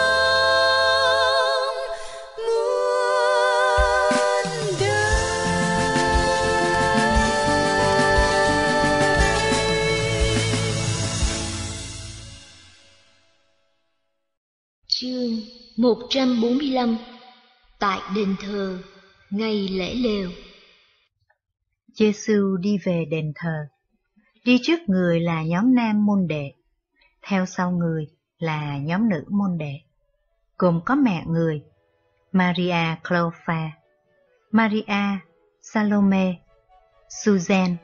145 Tại đền thờ, ngày lễ lều Giêsu đi về đền thờ. Đi trước người là nhóm nam môn đệ, theo sau người là nhóm nữ môn đệ, gồm có mẹ người Maria Clofa, Maria Salome, Suzanne,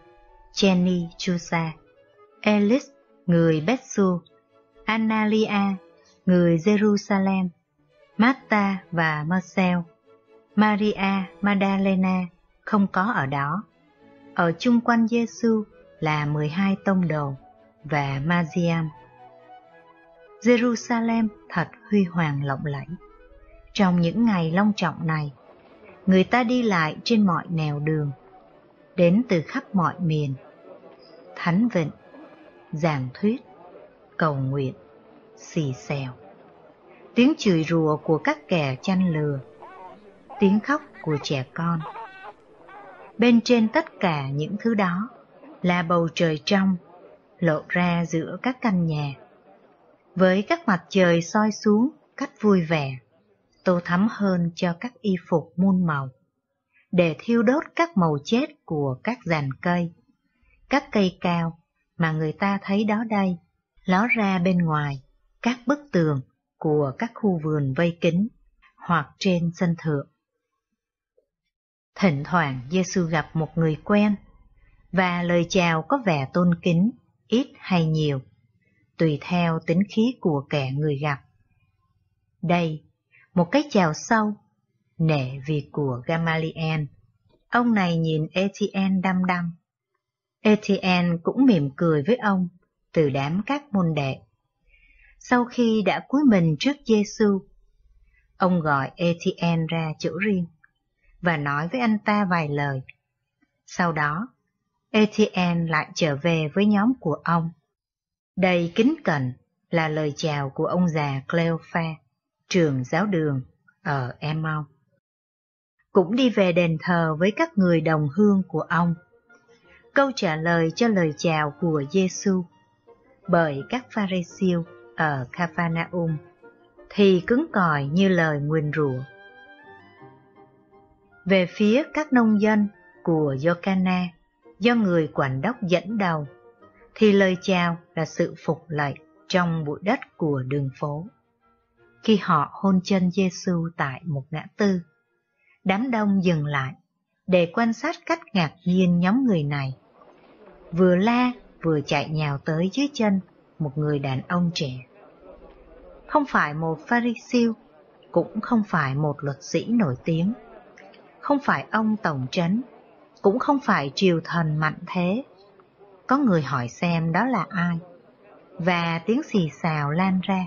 Jenny Chusa, Elis người Betsu, Analia người Jerusalem, Marta và Marcel, Maria Madalena không có ở đó. Ở chung quanh Giêsu là 12 tông đồ và Mariam. Jerusalem thật huy hoàng lộng lẫy. Trong những ngày long trọng này, người ta đi lại trên mọi nẻo đường, đến từ khắp mọi miền. Thánh vịnh, giảng thuyết, cầu nguyện, xì xèo tiếng chửi rủa của các kẻ chăn lừa, tiếng khóc của trẻ con. Bên trên tất cả những thứ đó là bầu trời trong lộ ra giữa các căn nhà. Với các mặt trời soi xuống cách vui vẻ, tô thắm hơn cho các y phục muôn màu, để thiêu đốt các màu chết của các dàn cây. Các cây cao mà người ta thấy đó đây, ló ra bên ngoài, các bức tường của các khu vườn vây kính hoặc trên sân thượng. Thỉnh thoảng Giêsu gặp một người quen và lời chào có vẻ tôn kính, ít hay nhiều, tùy theo tính khí của kẻ người gặp. Đây, một cái chào sâu, nể vì của Gamaliel. Ông này nhìn Etienne đăm đăm. Etienne cũng mỉm cười với ông từ đám các môn đệ sau khi đã cúi mình trước Giêsu. Ông gọi Etienne ra chỗ riêng và nói với anh ta vài lời. Sau đó, Etienne lại trở về với nhóm của ông. Đầy kính cẩn là lời chào của ông già Cleopha, trường giáo đường ở Emmaus, Cũng đi về đền thờ với các người đồng hương của ông. Câu trả lời cho lời chào của Giêsu bởi các pha siêu ở Capernaum thì cứng cỏi như lời nguyền rủa. Về phía các nông dân của Giocana do người quản đốc dẫn đầu thì lời chào là sự phục lạy trong bụi đất của đường phố. Khi họ hôn chân Giêsu tại một ngã tư, đám đông dừng lại để quan sát cách ngạc nhiên nhóm người này. Vừa la vừa chạy nhào tới dưới chân một người đàn ông trẻ. Không phải một pharisêu, cũng không phải một luật sĩ nổi tiếng, không phải ông tổng trấn, cũng không phải triều thần mạnh thế. Có người hỏi xem đó là ai, và tiếng xì xào lan ra.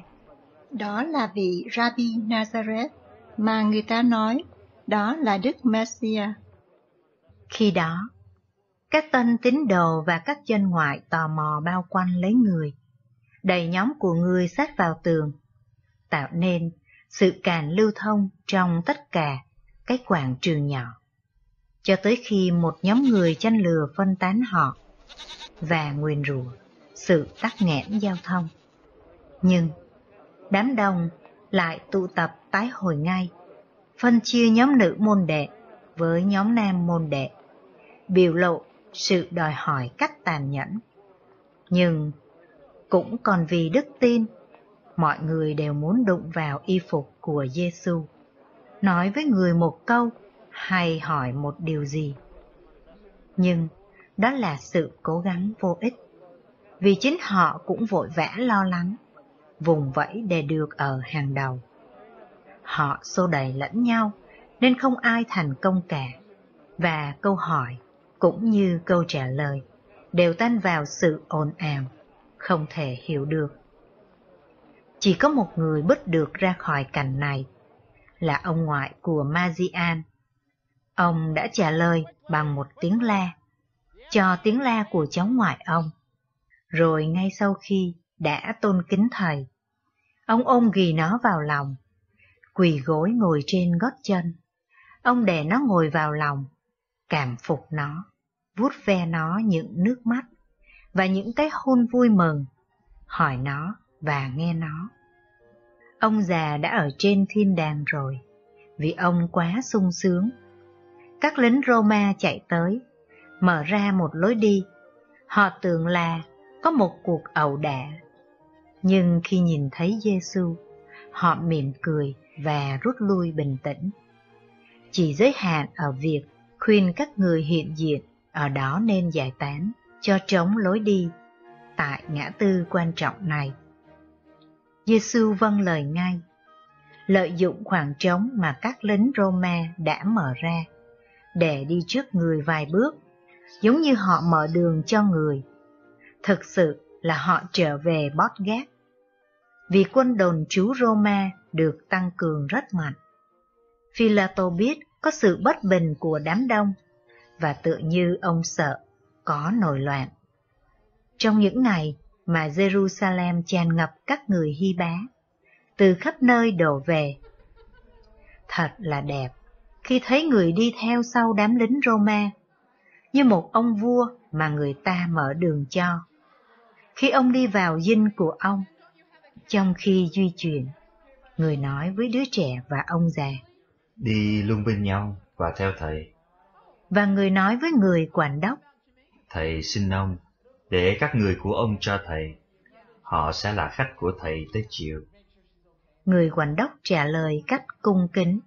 Đó là vị Rabbi Nazareth mà người ta nói đó là Đức Messiah. Khi đó, các tân tín đồ và các dân ngoại tò mò bao quanh lấy người đầy nhóm của người sát vào tường, tạo nên sự càn lưu thông trong tất cả các quảng trường nhỏ, cho tới khi một nhóm người chăn lừa phân tán họ và nguyền rủa sự tắc nghẽn giao thông. Nhưng đám đông lại tụ tập tái hồi ngay, phân chia nhóm nữ môn đệ với nhóm nam môn đệ, biểu lộ sự đòi hỏi cách tàn nhẫn. Nhưng cũng còn vì đức tin, mọi người đều muốn đụng vào y phục của Giêsu, nói với người một câu hay hỏi một điều gì. Nhưng đó là sự cố gắng vô ích, vì chính họ cũng vội vã lo lắng, vùng vẫy để được ở hàng đầu. Họ xô đẩy lẫn nhau nên không ai thành công cả, và câu hỏi cũng như câu trả lời đều tan vào sự ồn ào không thể hiểu được. Chỉ có một người bứt được ra khỏi cảnh này, là ông ngoại của Mazian. Ông đã trả lời bằng một tiếng la, cho tiếng la của cháu ngoại ông. Rồi ngay sau khi đã tôn kính thầy, ông ôm ghì nó vào lòng, quỳ gối ngồi trên gót chân. Ông để nó ngồi vào lòng, cảm phục nó, vuốt ve nó những nước mắt và những cái hôn vui mừng, hỏi nó và nghe nó. Ông già đã ở trên thiên đàng rồi, vì ông quá sung sướng. Các lính Roma chạy tới, mở ra một lối đi. Họ tưởng là có một cuộc ẩu đả. Nhưng khi nhìn thấy Giêsu, họ mỉm cười và rút lui bình tĩnh. Chỉ giới hạn ở việc khuyên các người hiện diện ở đó nên giải tán cho trống lối đi tại ngã tư quan trọng này. Giêsu vâng lời ngay, lợi dụng khoảng trống mà các lính Roma đã mở ra để đi trước người vài bước, giống như họ mở đường cho người. Thực sự là họ trở về bót gác, vì quân đồn trú Roma được tăng cường rất mạnh. Philato biết có sự bất bình của đám đông và tự như ông sợ có nổi loạn. Trong những ngày mà Jerusalem tràn ngập các người Hy Bá, từ khắp nơi đổ về. Thật là đẹp khi thấy người đi theo sau đám lính Roma, như một ông vua mà người ta mở đường cho. Khi ông đi vào dinh của ông, trong khi di chuyển, người nói với đứa trẻ và ông già. Đi luôn bên nhau và theo thầy. Và người nói với người quản đốc thầy xin ông để các người của ông cho thầy họ sẽ là khách của thầy tới chiều người quản đốc trả lời cách cung kính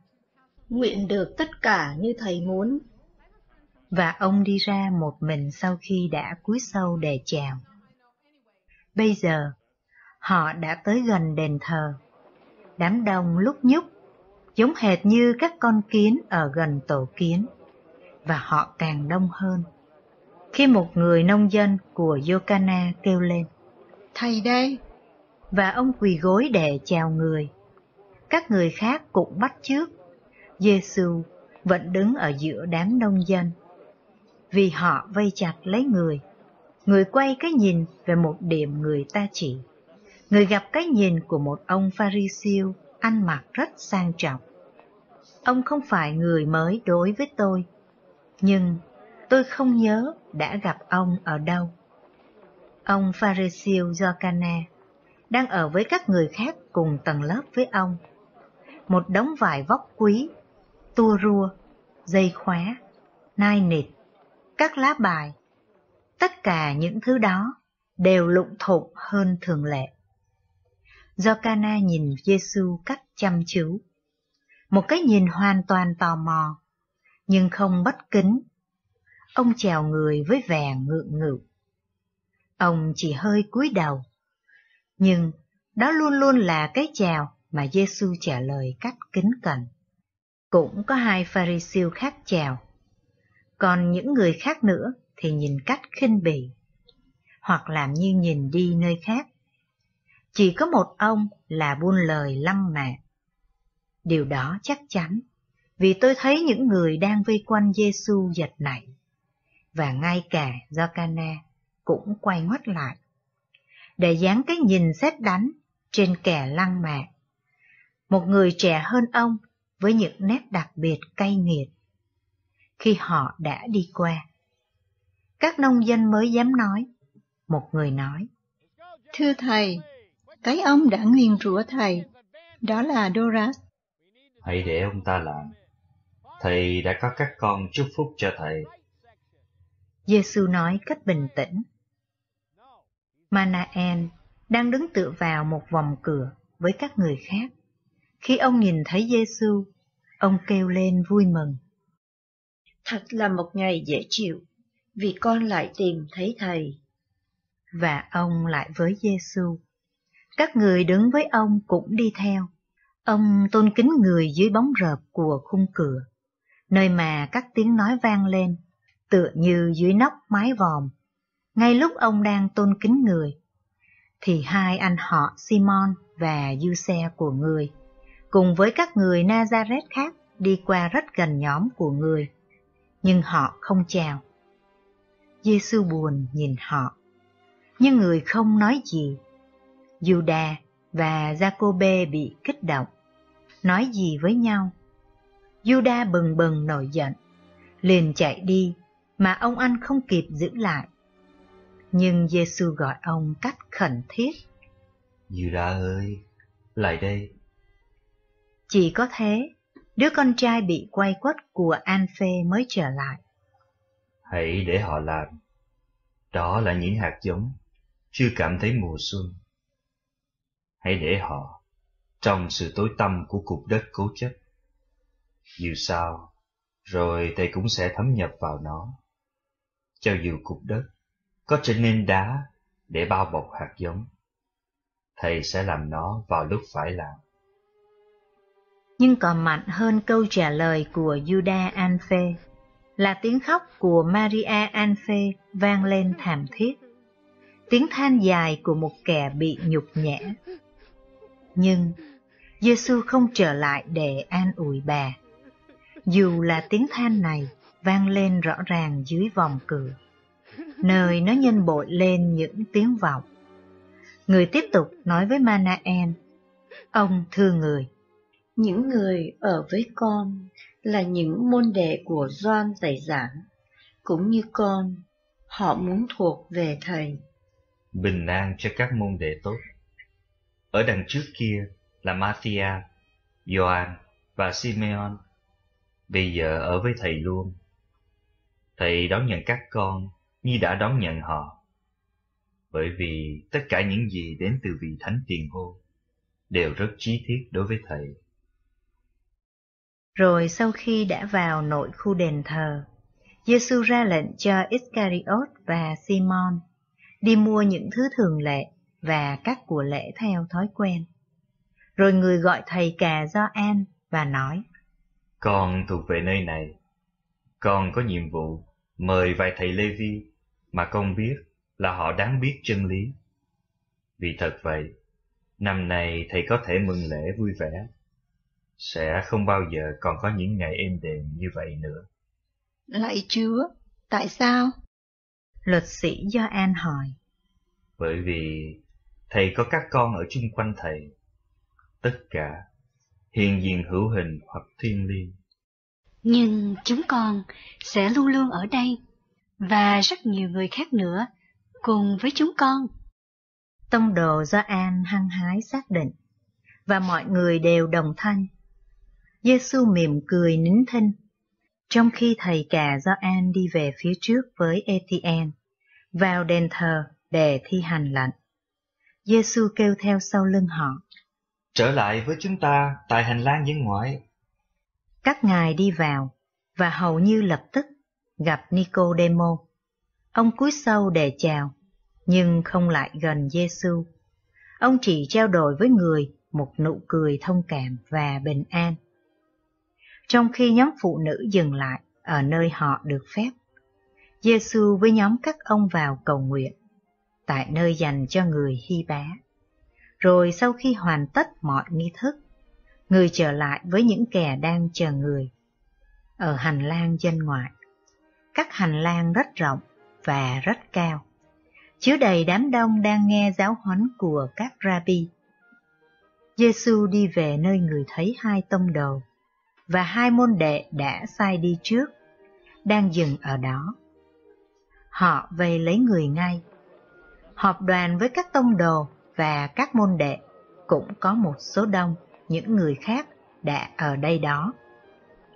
nguyện được tất cả như thầy muốn và ông đi ra một mình sau khi đã cúi sâu để chào bây giờ họ đã tới gần đền thờ đám đông lúc nhúc giống hệt như các con kiến ở gần tổ kiến và họ càng đông hơn khi một người nông dân của Yokana kêu lên. Thầy đây! Và ông quỳ gối để chào người. Các người khác cũng bắt trước. Giêsu vẫn đứng ở giữa đám nông dân. Vì họ vây chặt lấy người. Người quay cái nhìn về một điểm người ta chỉ. Người gặp cái nhìn của một ông Pharisêu ăn mặc rất sang trọng. Ông không phải người mới đối với tôi, nhưng Tôi không nhớ đã gặp ông ở đâu. Ông Faresio Giocana đang ở với các người khác cùng tầng lớp với ông. Một đống vải vóc quý, tua rua, dây khóa, nai nịt, các lá bài. Tất cả những thứ đó đều lụng thộp hơn thường lệ. do Giocana nhìn giê Giêsu cách chăm chú. Một cái nhìn hoàn toàn tò mò, nhưng không bất kính ông chào người với vẻ ngượng ngự. Ông chỉ hơi cúi đầu, nhưng đó luôn luôn là cái chào mà Giêsu trả lời cách kính cẩn. Cũng có hai pharisêu khác chào, còn những người khác nữa thì nhìn cách khinh bỉ, hoặc làm như nhìn đi nơi khác. Chỉ có một ông là buôn lời lăng mạ. Điều đó chắc chắn, vì tôi thấy những người đang vây quanh Giêsu giật nảy và ngay cả Giocana cũng quay ngoắt lại. Để dán cái nhìn xét đánh trên kẻ lăng mạ. Một người trẻ hơn ông với những nét đặc biệt cay nghiệt. Khi họ đã đi qua, các nông dân mới dám nói. Một người nói, Thưa thầy, cái ông đã nguyền rủa thầy, đó là Doras. Hãy để ông ta làm. Thầy đã có các con chúc phúc cho thầy Giêsu nói cách bình tĩnh. Manaen đang đứng tựa vào một vòng cửa với các người khác. Khi ông nhìn thấy Giêsu, ông kêu lên vui mừng. Thật là một ngày dễ chịu, vì con lại tìm thấy thầy. Và ông lại với Giêsu. Các người đứng với ông cũng đi theo. Ông tôn kính người dưới bóng rợp của khung cửa, nơi mà các tiếng nói vang lên tựa như dưới nóc mái vòm, ngay lúc ông đang tôn kính người, thì hai anh họ Simon và du xe của người, cùng với các người Nazareth khác đi qua rất gần nhóm của người, nhưng họ không chào. Giêsu buồn nhìn họ, nhưng người không nói gì. Giuđa và Jacobe bị kích động, nói gì với nhau. Giuđa bừng bừng nổi giận, liền chạy đi mà ông anh không kịp giữ lại. Nhưng Giêsu gọi ông cách khẩn thiết. Giuđa ơi, lại đây. Chỉ có thế, đứa con trai bị quay quất của An Phê mới trở lại. Hãy để họ làm. Đó là những hạt giống chưa cảm thấy mùa xuân. Hãy để họ trong sự tối tăm của cục đất cố chấp. Dù sao, rồi thầy cũng sẽ thấm nhập vào nó cho dù cục đất có trở nên đá để bao bọc hạt giống thầy sẽ làm nó vào lúc phải làm nhưng còn mạnh hơn câu trả lời của Juda Anfe là tiếng khóc của Maria Anfe vang lên thảm thiết, tiếng than dài của một kẻ bị nhục nhã. Nhưng Giêsu không trở lại để an ủi bà. Dù là tiếng than này vang lên rõ ràng dưới vòng cửa, nơi nó nhân bội lên những tiếng vọng. Người tiếp tục nói với Manaen, ông thưa người. Những người ở với con là những môn đệ của Doan Tẩy Giảng, cũng như con, họ muốn thuộc về Thầy. Bình an cho các môn đệ tốt. Ở đằng trước kia là Matthew, Gioan và Simeon. Bây giờ ở với Thầy luôn Thầy đón nhận các con như đã đón nhận họ. Bởi vì tất cả những gì đến từ vị thánh tiền hô đều rất chí thiết đối với thầy. Rồi sau khi đã vào nội khu đền thờ, Giêsu ra lệnh cho Iscariot và Simon đi mua những thứ thường lệ và các của lễ theo thói quen. Rồi người gọi thầy cà do an và nói, Con thuộc về nơi này, con có nhiệm vụ mời vài thầy Lê Vi mà công biết là họ đáng biết chân lý. Vì thật vậy, năm nay thầy có thể mừng lễ vui vẻ, sẽ không bao giờ còn có những ngày êm đềm như vậy nữa. Lạy Chúa, tại sao? Luật sĩ do An hỏi. Bởi vì thầy có các con ở chung quanh thầy, tất cả hiện diện hữu hình hoặc thiên liêng nhưng chúng con sẽ luôn luôn ở đây và rất nhiều người khác nữa cùng với chúng con. Tông đồ do An hăng hái xác định và mọi người đều đồng thanh. Giêsu mỉm cười nín thinh trong khi thầy cả do An đi về phía trước với Etienne vào đền thờ để thi hành lệnh. Giêsu kêu theo sau lưng họ. Trở lại với chúng ta tại hành lang dân ngoại các ngài đi vào và hầu như lập tức gặp Nicodemo. Ông cúi sâu để chào, nhưng không lại gần Giêsu. Ông chỉ trao đổi với người một nụ cười thông cảm và bình an. Trong khi nhóm phụ nữ dừng lại ở nơi họ được phép, Giêsu với nhóm các ông vào cầu nguyện tại nơi dành cho người Hy Bá. Rồi sau khi hoàn tất mọi nghi thức, người trở lại với những kẻ đang chờ người. Ở hành lang dân ngoại, các hành lang rất rộng và rất cao, chứa đầy đám đông đang nghe giáo huấn của các rabbi. Giêsu đi về nơi người thấy hai tông đồ và hai môn đệ đã sai đi trước, đang dừng ở đó. Họ về lấy người ngay. Họp đoàn với các tông đồ và các môn đệ cũng có một số đông những người khác đã ở đây đó.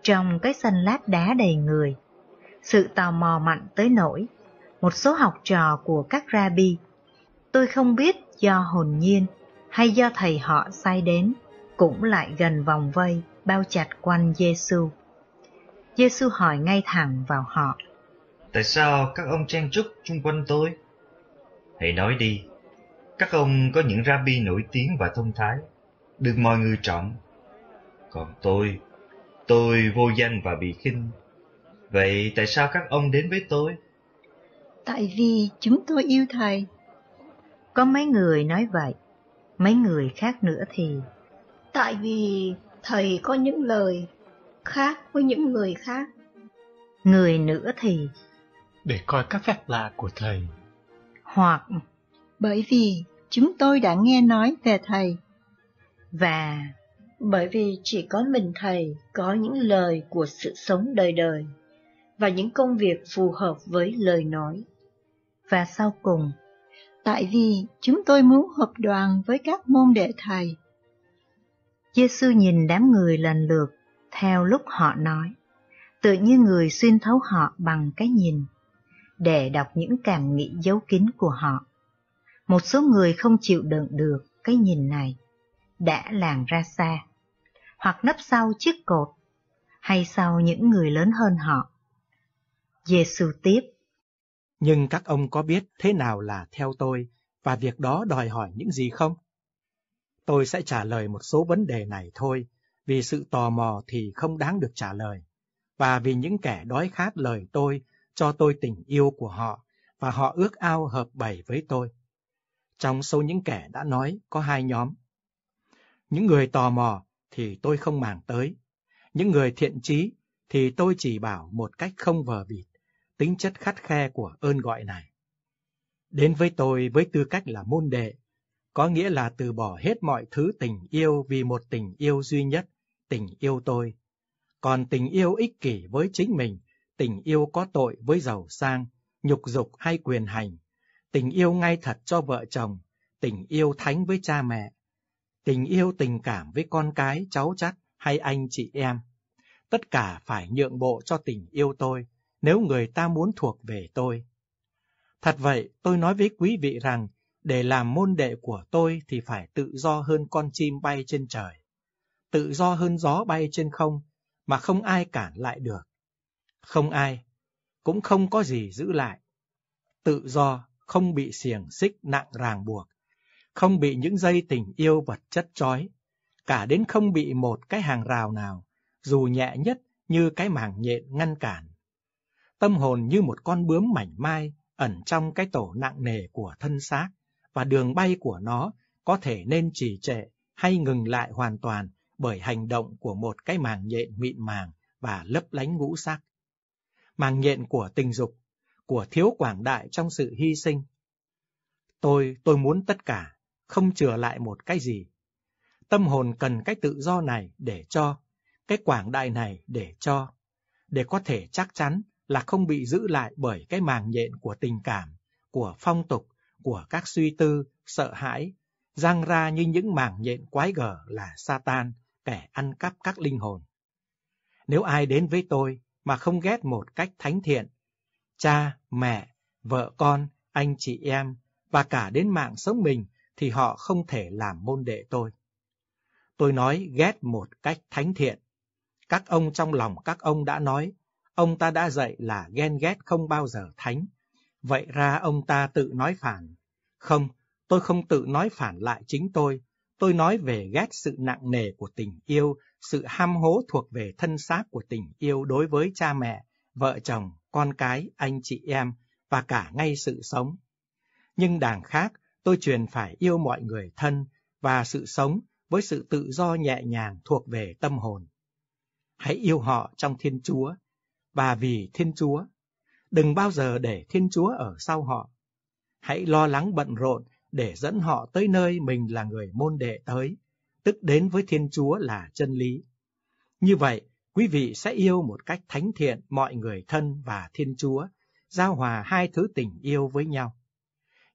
Trong cái sân lát đá đầy người, sự tò mò mạnh tới nỗi một số học trò của các rabbi, tôi không biết do hồn nhiên hay do thầy họ sai đến, cũng lại gần vòng vây bao chặt quanh Giêsu. Giêsu hỏi ngay thẳng vào họ: Tại sao các ông trang chúc chung quanh tôi? Hãy nói đi, các ông có những rabbi nổi tiếng và thông thái được mọi người trọng còn tôi tôi vô danh và bị khinh vậy tại sao các ông đến với tôi tại vì chúng tôi yêu thầy có mấy người nói vậy mấy người khác nữa thì tại vì thầy có những lời khác với những người khác người nữa thì để coi các phép lạ của thầy hoặc bởi vì chúng tôi đã nghe nói về thầy và bởi vì chỉ có mình thầy có những lời của sự sống đời đời và những công việc phù hợp với lời nói. Và sau cùng, tại vì chúng tôi muốn hợp đoàn với các môn đệ thầy. Giêsu nhìn đám người lần lượt theo lúc họ nói, tự như người xuyên thấu họ bằng cái nhìn, để đọc những cảm nghĩ giấu kín của họ. Một số người không chịu đựng được cái nhìn này đã làng ra xa, hoặc nấp sau chiếc cột, hay sau những người lớn hơn họ. Giêsu tiếp. Nhưng các ông có biết thế nào là theo tôi và việc đó đòi hỏi những gì không? Tôi sẽ trả lời một số vấn đề này thôi, vì sự tò mò thì không đáng được trả lời, và vì những kẻ đói khát lời tôi cho tôi tình yêu của họ và họ ước ao hợp bày với tôi. Trong số những kẻ đã nói có hai nhóm. Những người tò mò thì tôi không màng tới. Những người thiện trí thì tôi chỉ bảo một cách không vờ vịt, tính chất khắt khe của ơn gọi này. Đến với tôi với tư cách là môn đệ, có nghĩa là từ bỏ hết mọi thứ tình yêu vì một tình yêu duy nhất, tình yêu tôi. Còn tình yêu ích kỷ với chính mình, tình yêu có tội với giàu sang, nhục dục hay quyền hành, tình yêu ngay thật cho vợ chồng, tình yêu thánh với cha mẹ, tình yêu tình cảm với con cái, cháu chắt hay anh chị em. Tất cả phải nhượng bộ cho tình yêu tôi, nếu người ta muốn thuộc về tôi. Thật vậy, tôi nói với quý vị rằng, để làm môn đệ của tôi thì phải tự do hơn con chim bay trên trời, tự do hơn gió bay trên không, mà không ai cản lại được. Không ai, cũng không có gì giữ lại. Tự do, không bị xiềng xích nặng ràng buộc, không bị những dây tình yêu vật chất trói, cả đến không bị một cái hàng rào nào, dù nhẹ nhất như cái màng nhện ngăn cản. Tâm hồn như một con bướm mảnh mai ẩn trong cái tổ nặng nề của thân xác và đường bay của nó có thể nên trì trệ hay ngừng lại hoàn toàn bởi hành động của một cái màng nhện mịn màng và lấp lánh ngũ sắc. Màng nhện của tình dục, của thiếu quảng đại trong sự hy sinh. Tôi, tôi muốn tất cả không chừa lại một cái gì. Tâm hồn cần cái tự do này để cho, cái quảng đại này để cho, để có thể chắc chắn là không bị giữ lại bởi cái màng nhện của tình cảm, của phong tục, của các suy tư, sợ hãi, giang ra như những màng nhện quái gở là Satan, kẻ ăn cắp các linh hồn. Nếu ai đến với tôi mà không ghét một cách thánh thiện, cha, mẹ, vợ con, anh chị em và cả đến mạng sống mình thì họ không thể làm môn đệ tôi. Tôi nói ghét một cách thánh thiện. Các ông trong lòng các ông đã nói, ông ta đã dạy là ghen ghét không bao giờ thánh. Vậy ra ông ta tự nói phản. Không, tôi không tự nói phản lại chính tôi. Tôi nói về ghét sự nặng nề của tình yêu, sự ham hố thuộc về thân xác của tình yêu đối với cha mẹ, vợ chồng, con cái, anh chị em và cả ngay sự sống. Nhưng đảng khác, tôi truyền phải yêu mọi người thân và sự sống với sự tự do nhẹ nhàng thuộc về tâm hồn. Hãy yêu họ trong Thiên Chúa và vì Thiên Chúa. Đừng bao giờ để Thiên Chúa ở sau họ. Hãy lo lắng bận rộn để dẫn họ tới nơi mình là người môn đệ tới, tức đến với Thiên Chúa là chân lý. Như vậy, quý vị sẽ yêu một cách thánh thiện mọi người thân và Thiên Chúa, giao hòa hai thứ tình yêu với nhau.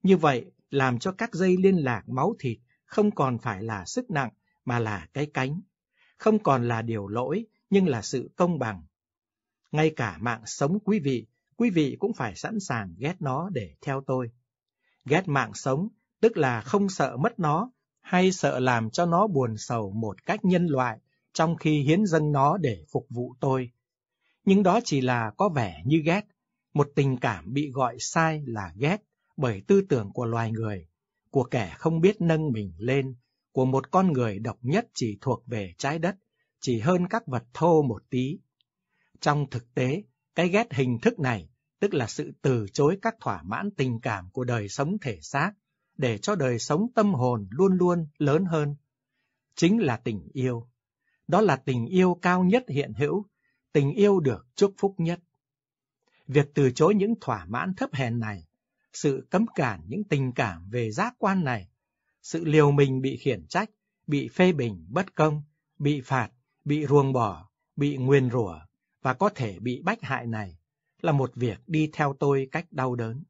Như vậy, làm cho các dây liên lạc máu thịt không còn phải là sức nặng mà là cái cánh, không còn là điều lỗi nhưng là sự công bằng. Ngay cả mạng sống quý vị, quý vị cũng phải sẵn sàng ghét nó để theo tôi. Ghét mạng sống tức là không sợ mất nó hay sợ làm cho nó buồn sầu một cách nhân loại trong khi hiến dâng nó để phục vụ tôi. Nhưng đó chỉ là có vẻ như ghét, một tình cảm bị gọi sai là ghét bởi tư tưởng của loài người, của kẻ không biết nâng mình lên, của một con người độc nhất chỉ thuộc về trái đất, chỉ hơn các vật thô một tí. Trong thực tế, cái ghét hình thức này, tức là sự từ chối các thỏa mãn tình cảm của đời sống thể xác, để cho đời sống tâm hồn luôn luôn lớn hơn. Chính là tình yêu. Đó là tình yêu cao nhất hiện hữu, tình yêu được chúc phúc nhất. Việc từ chối những thỏa mãn thấp hèn này sự cấm cản những tình cảm về giác quan này, sự liều mình bị khiển trách, bị phê bình bất công, bị phạt, bị ruồng bỏ, bị nguyền rủa và có thể bị bách hại này là một việc đi theo tôi cách đau đớn.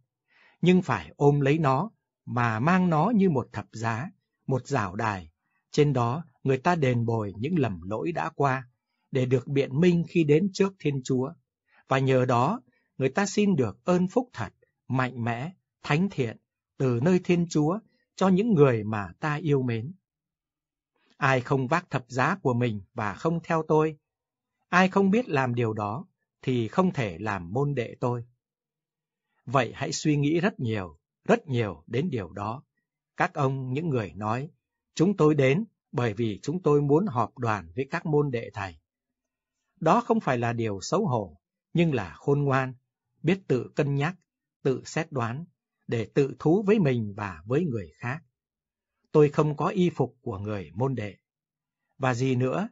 Nhưng phải ôm lấy nó mà mang nó như một thập giá, một rảo đài, trên đó người ta đền bồi những lầm lỗi đã qua để được biện minh khi đến trước Thiên Chúa và nhờ đó người ta xin được ơn phúc thật mạnh mẽ, thánh thiện từ nơi Thiên Chúa cho những người mà ta yêu mến. Ai không vác thập giá của mình và không theo tôi, ai không biết làm điều đó thì không thể làm môn đệ tôi. Vậy hãy suy nghĩ rất nhiều, rất nhiều đến điều đó. Các ông, những người nói, chúng tôi đến bởi vì chúng tôi muốn họp đoàn với các môn đệ thầy. Đó không phải là điều xấu hổ, nhưng là khôn ngoan, biết tự cân nhắc tự xét đoán, để tự thú với mình và với người khác. Tôi không có y phục của người môn đệ. Và gì nữa,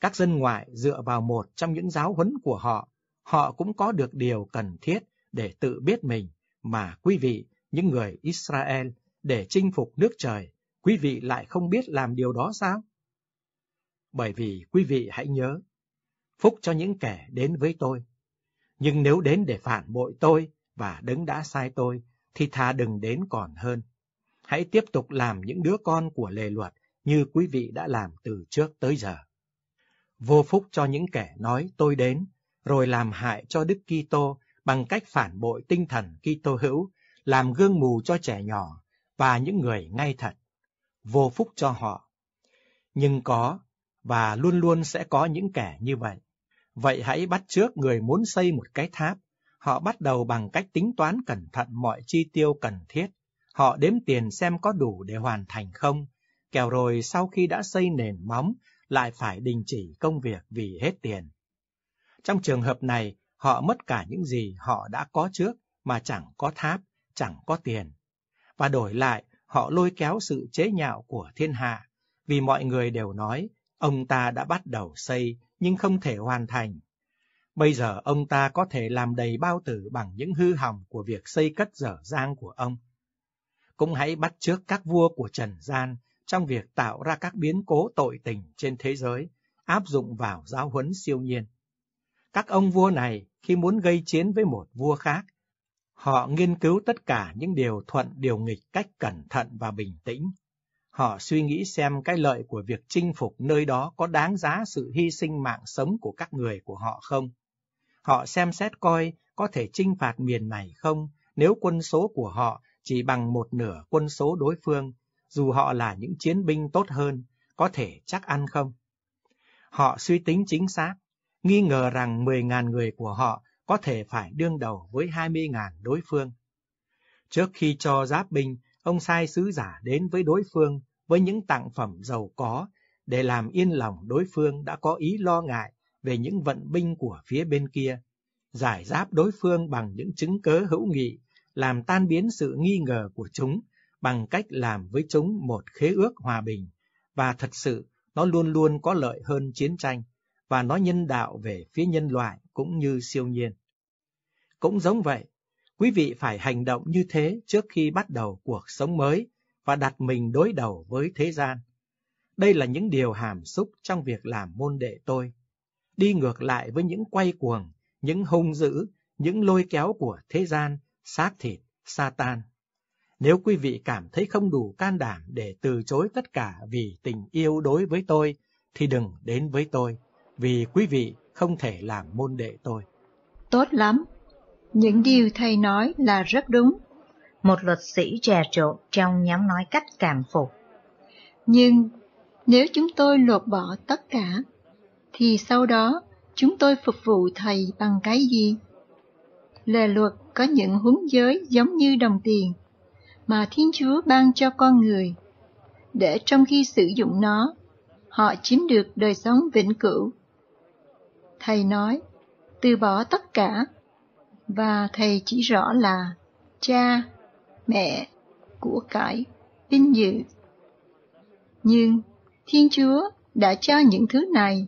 các dân ngoại dựa vào một trong những giáo huấn của họ, họ cũng có được điều cần thiết để tự biết mình, mà quý vị, những người Israel, để chinh phục nước trời, quý vị lại không biết làm điều đó sao? Bởi vì quý vị hãy nhớ, phúc cho những kẻ đến với tôi. Nhưng nếu đến để phản bội tôi và đấng đã sai tôi, thì thà đừng đến còn hơn. Hãy tiếp tục làm những đứa con của lề luật như quý vị đã làm từ trước tới giờ. Vô phúc cho những kẻ nói tôi đến, rồi làm hại cho Đức Kitô bằng cách phản bội tinh thần Kitô hữu, làm gương mù cho trẻ nhỏ và những người ngay thật. Vô phúc cho họ. Nhưng có, và luôn luôn sẽ có những kẻ như vậy. Vậy hãy bắt trước người muốn xây một cái tháp Họ bắt đầu bằng cách tính toán cẩn thận mọi chi tiêu cần thiết. Họ đếm tiền xem có đủ để hoàn thành không. Kèo rồi sau khi đã xây nền móng, lại phải đình chỉ công việc vì hết tiền. Trong trường hợp này, họ mất cả những gì họ đã có trước mà chẳng có tháp, chẳng có tiền. Và đổi lại, họ lôi kéo sự chế nhạo của thiên hạ, vì mọi người đều nói, ông ta đã bắt đầu xây nhưng không thể hoàn thành, Bây giờ ông ta có thể làm đầy bao tử bằng những hư hỏng của việc xây cất dở dang của ông. Cũng hãy bắt trước các vua của Trần Gian trong việc tạo ra các biến cố tội tình trên thế giới, áp dụng vào giáo huấn siêu nhiên. Các ông vua này khi muốn gây chiến với một vua khác, họ nghiên cứu tất cả những điều thuận điều nghịch cách cẩn thận và bình tĩnh. Họ suy nghĩ xem cái lợi của việc chinh phục nơi đó có đáng giá sự hy sinh mạng sống của các người của họ không họ xem xét coi có thể chinh phạt miền này không nếu quân số của họ chỉ bằng một nửa quân số đối phương, dù họ là những chiến binh tốt hơn, có thể chắc ăn không? Họ suy tính chính xác, nghi ngờ rằng 10.000 người của họ có thể phải đương đầu với 20.000 đối phương. Trước khi cho giáp binh, ông sai sứ giả đến với đối phương với những tặng phẩm giàu có để làm yên lòng đối phương đã có ý lo ngại về những vận binh của phía bên kia, giải giáp đối phương bằng những chứng cớ hữu nghị, làm tan biến sự nghi ngờ của chúng bằng cách làm với chúng một khế ước hòa bình, và thật sự nó luôn luôn có lợi hơn chiến tranh, và nó nhân đạo về phía nhân loại cũng như siêu nhiên. Cũng giống vậy, quý vị phải hành động như thế trước khi bắt đầu cuộc sống mới và đặt mình đối đầu với thế gian. Đây là những điều hàm xúc trong việc làm môn đệ tôi đi ngược lại với những quay cuồng, những hung dữ, những lôi kéo của thế gian, xác thịt, Satan. Nếu quý vị cảm thấy không đủ can đảm để từ chối tất cả vì tình yêu đối với tôi, thì đừng đến với tôi, vì quý vị không thể làm môn đệ tôi. Tốt lắm! Những điều thầy nói là rất đúng. Một luật sĩ trà trộn trong nhóm nói cách cảm phục. Nhưng nếu chúng tôi lột bỏ tất cả thì sau đó chúng tôi phục vụ thầy bằng cái gì? Lề luật có những huấn giới giống như đồng tiền mà Thiên Chúa ban cho con người, để trong khi sử dụng nó, họ chiếm được đời sống vĩnh cửu. Thầy nói, từ bỏ tất cả, và thầy chỉ rõ là cha, mẹ, của cải, vinh dự. Nhưng Thiên Chúa đã cho những thứ này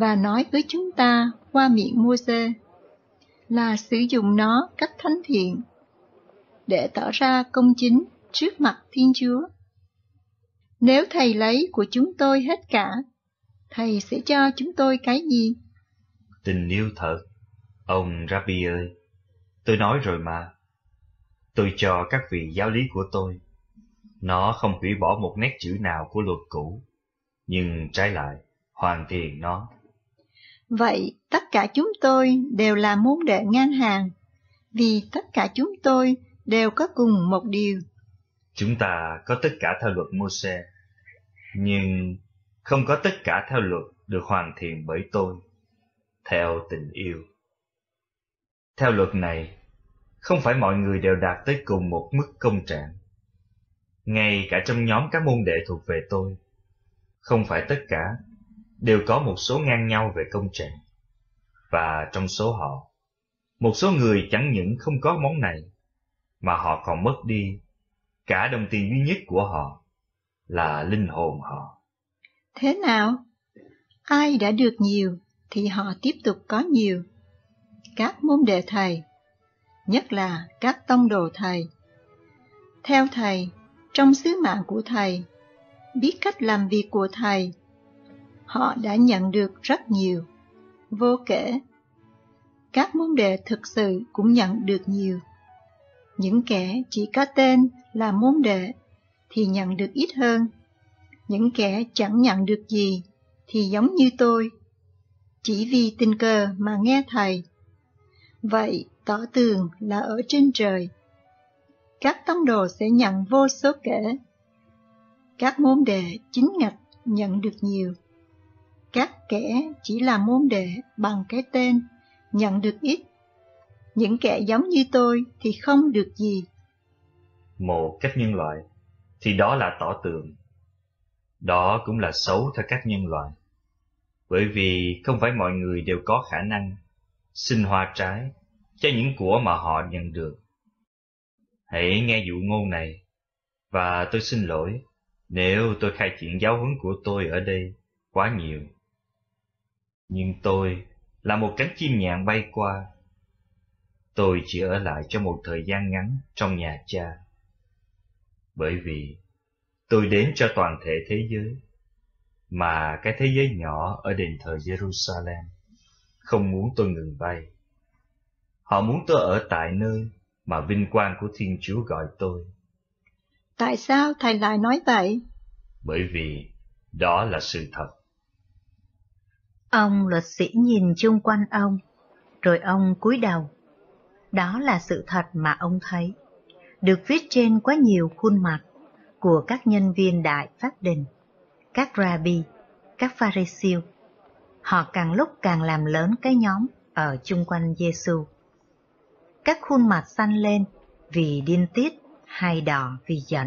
và nói với chúng ta qua miệng Môse là sử dụng nó cách thánh thiện để tỏ ra công chính trước mặt Thiên Chúa. Nếu Thầy lấy của chúng tôi hết cả, Thầy sẽ cho chúng tôi cái gì? Tình yêu thật, ông Rabbi ơi, tôi nói rồi mà. Tôi cho các vị giáo lý của tôi. Nó không hủy bỏ một nét chữ nào của luật cũ, nhưng trái lại, hoàn thiện nó Vậy tất cả chúng tôi đều là môn đệ ngang hàng, vì tất cả chúng tôi đều có cùng một điều. Chúng ta có tất cả theo luật Mô-se, nhưng không có tất cả theo luật được hoàn thiện bởi tôi, theo tình yêu. Theo luật này, không phải mọi người đều đạt tới cùng một mức công trạng. Ngay cả trong nhóm các môn đệ thuộc về tôi, không phải tất cả đều có một số ngang nhau về công trạng. Và trong số họ, một số người chẳng những không có món này, mà họ còn mất đi cả đồng tiền duy nhất của họ là linh hồn họ. Thế nào? Ai đã được nhiều thì họ tiếp tục có nhiều. Các môn đệ thầy, nhất là các tông đồ thầy. Theo thầy, trong sứ mạng của thầy, biết cách làm việc của thầy họ đã nhận được rất nhiều, vô kể. Các môn đệ thực sự cũng nhận được nhiều. Những kẻ chỉ có tên là môn đệ thì nhận được ít hơn. Những kẻ chẳng nhận được gì thì giống như tôi. Chỉ vì tình cờ mà nghe thầy. Vậy tỏ tường là ở trên trời. Các tông đồ sẽ nhận vô số kể. Các môn đệ chính ngạch nhận được nhiều các kẻ chỉ là môn đệ bằng cái tên, nhận được ít. Những kẻ giống như tôi thì không được gì. Một các nhân loại thì đó là tỏ tường. Đó cũng là xấu theo các nhân loại. Bởi vì không phải mọi người đều có khả năng sinh hoa trái cho những của mà họ nhận được. Hãy nghe dụ ngôn này, và tôi xin lỗi nếu tôi khai triển giáo huấn của tôi ở đây quá nhiều nhưng tôi là một cánh chim nhạn bay qua tôi chỉ ở lại cho một thời gian ngắn trong nhà cha bởi vì tôi đến cho toàn thể thế giới mà cái thế giới nhỏ ở đền thờ jerusalem không muốn tôi ngừng bay họ muốn tôi ở tại nơi mà vinh quang của thiên chúa gọi tôi tại sao thầy lại nói vậy bởi vì đó là sự thật Ông luật sĩ nhìn chung quanh ông, rồi ông cúi đầu. Đó là sự thật mà ông thấy, được viết trên quá nhiều khuôn mặt của các nhân viên đại pháp đình, các rabbi, các pha Họ càng lúc càng làm lớn cái nhóm ở chung quanh Giêsu. Các khuôn mặt xanh lên vì điên tiết hay đỏ vì giận.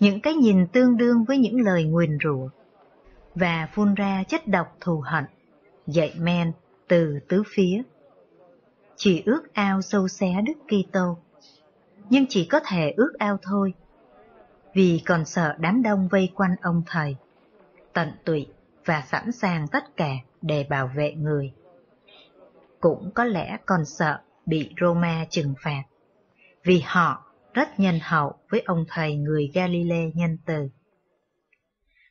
Những cái nhìn tương đương với những lời nguyền rủa và phun ra chất độc thù hận, dậy men từ tứ phía. Chỉ ước ao sâu xé Đức Kitô, nhưng chỉ có thể ước ao thôi, vì còn sợ đám đông vây quanh ông thầy, tận tụy và sẵn sàng tất cả để bảo vệ người. Cũng có lẽ còn sợ bị Roma trừng phạt, vì họ rất nhân hậu với ông thầy người Galile nhân từ.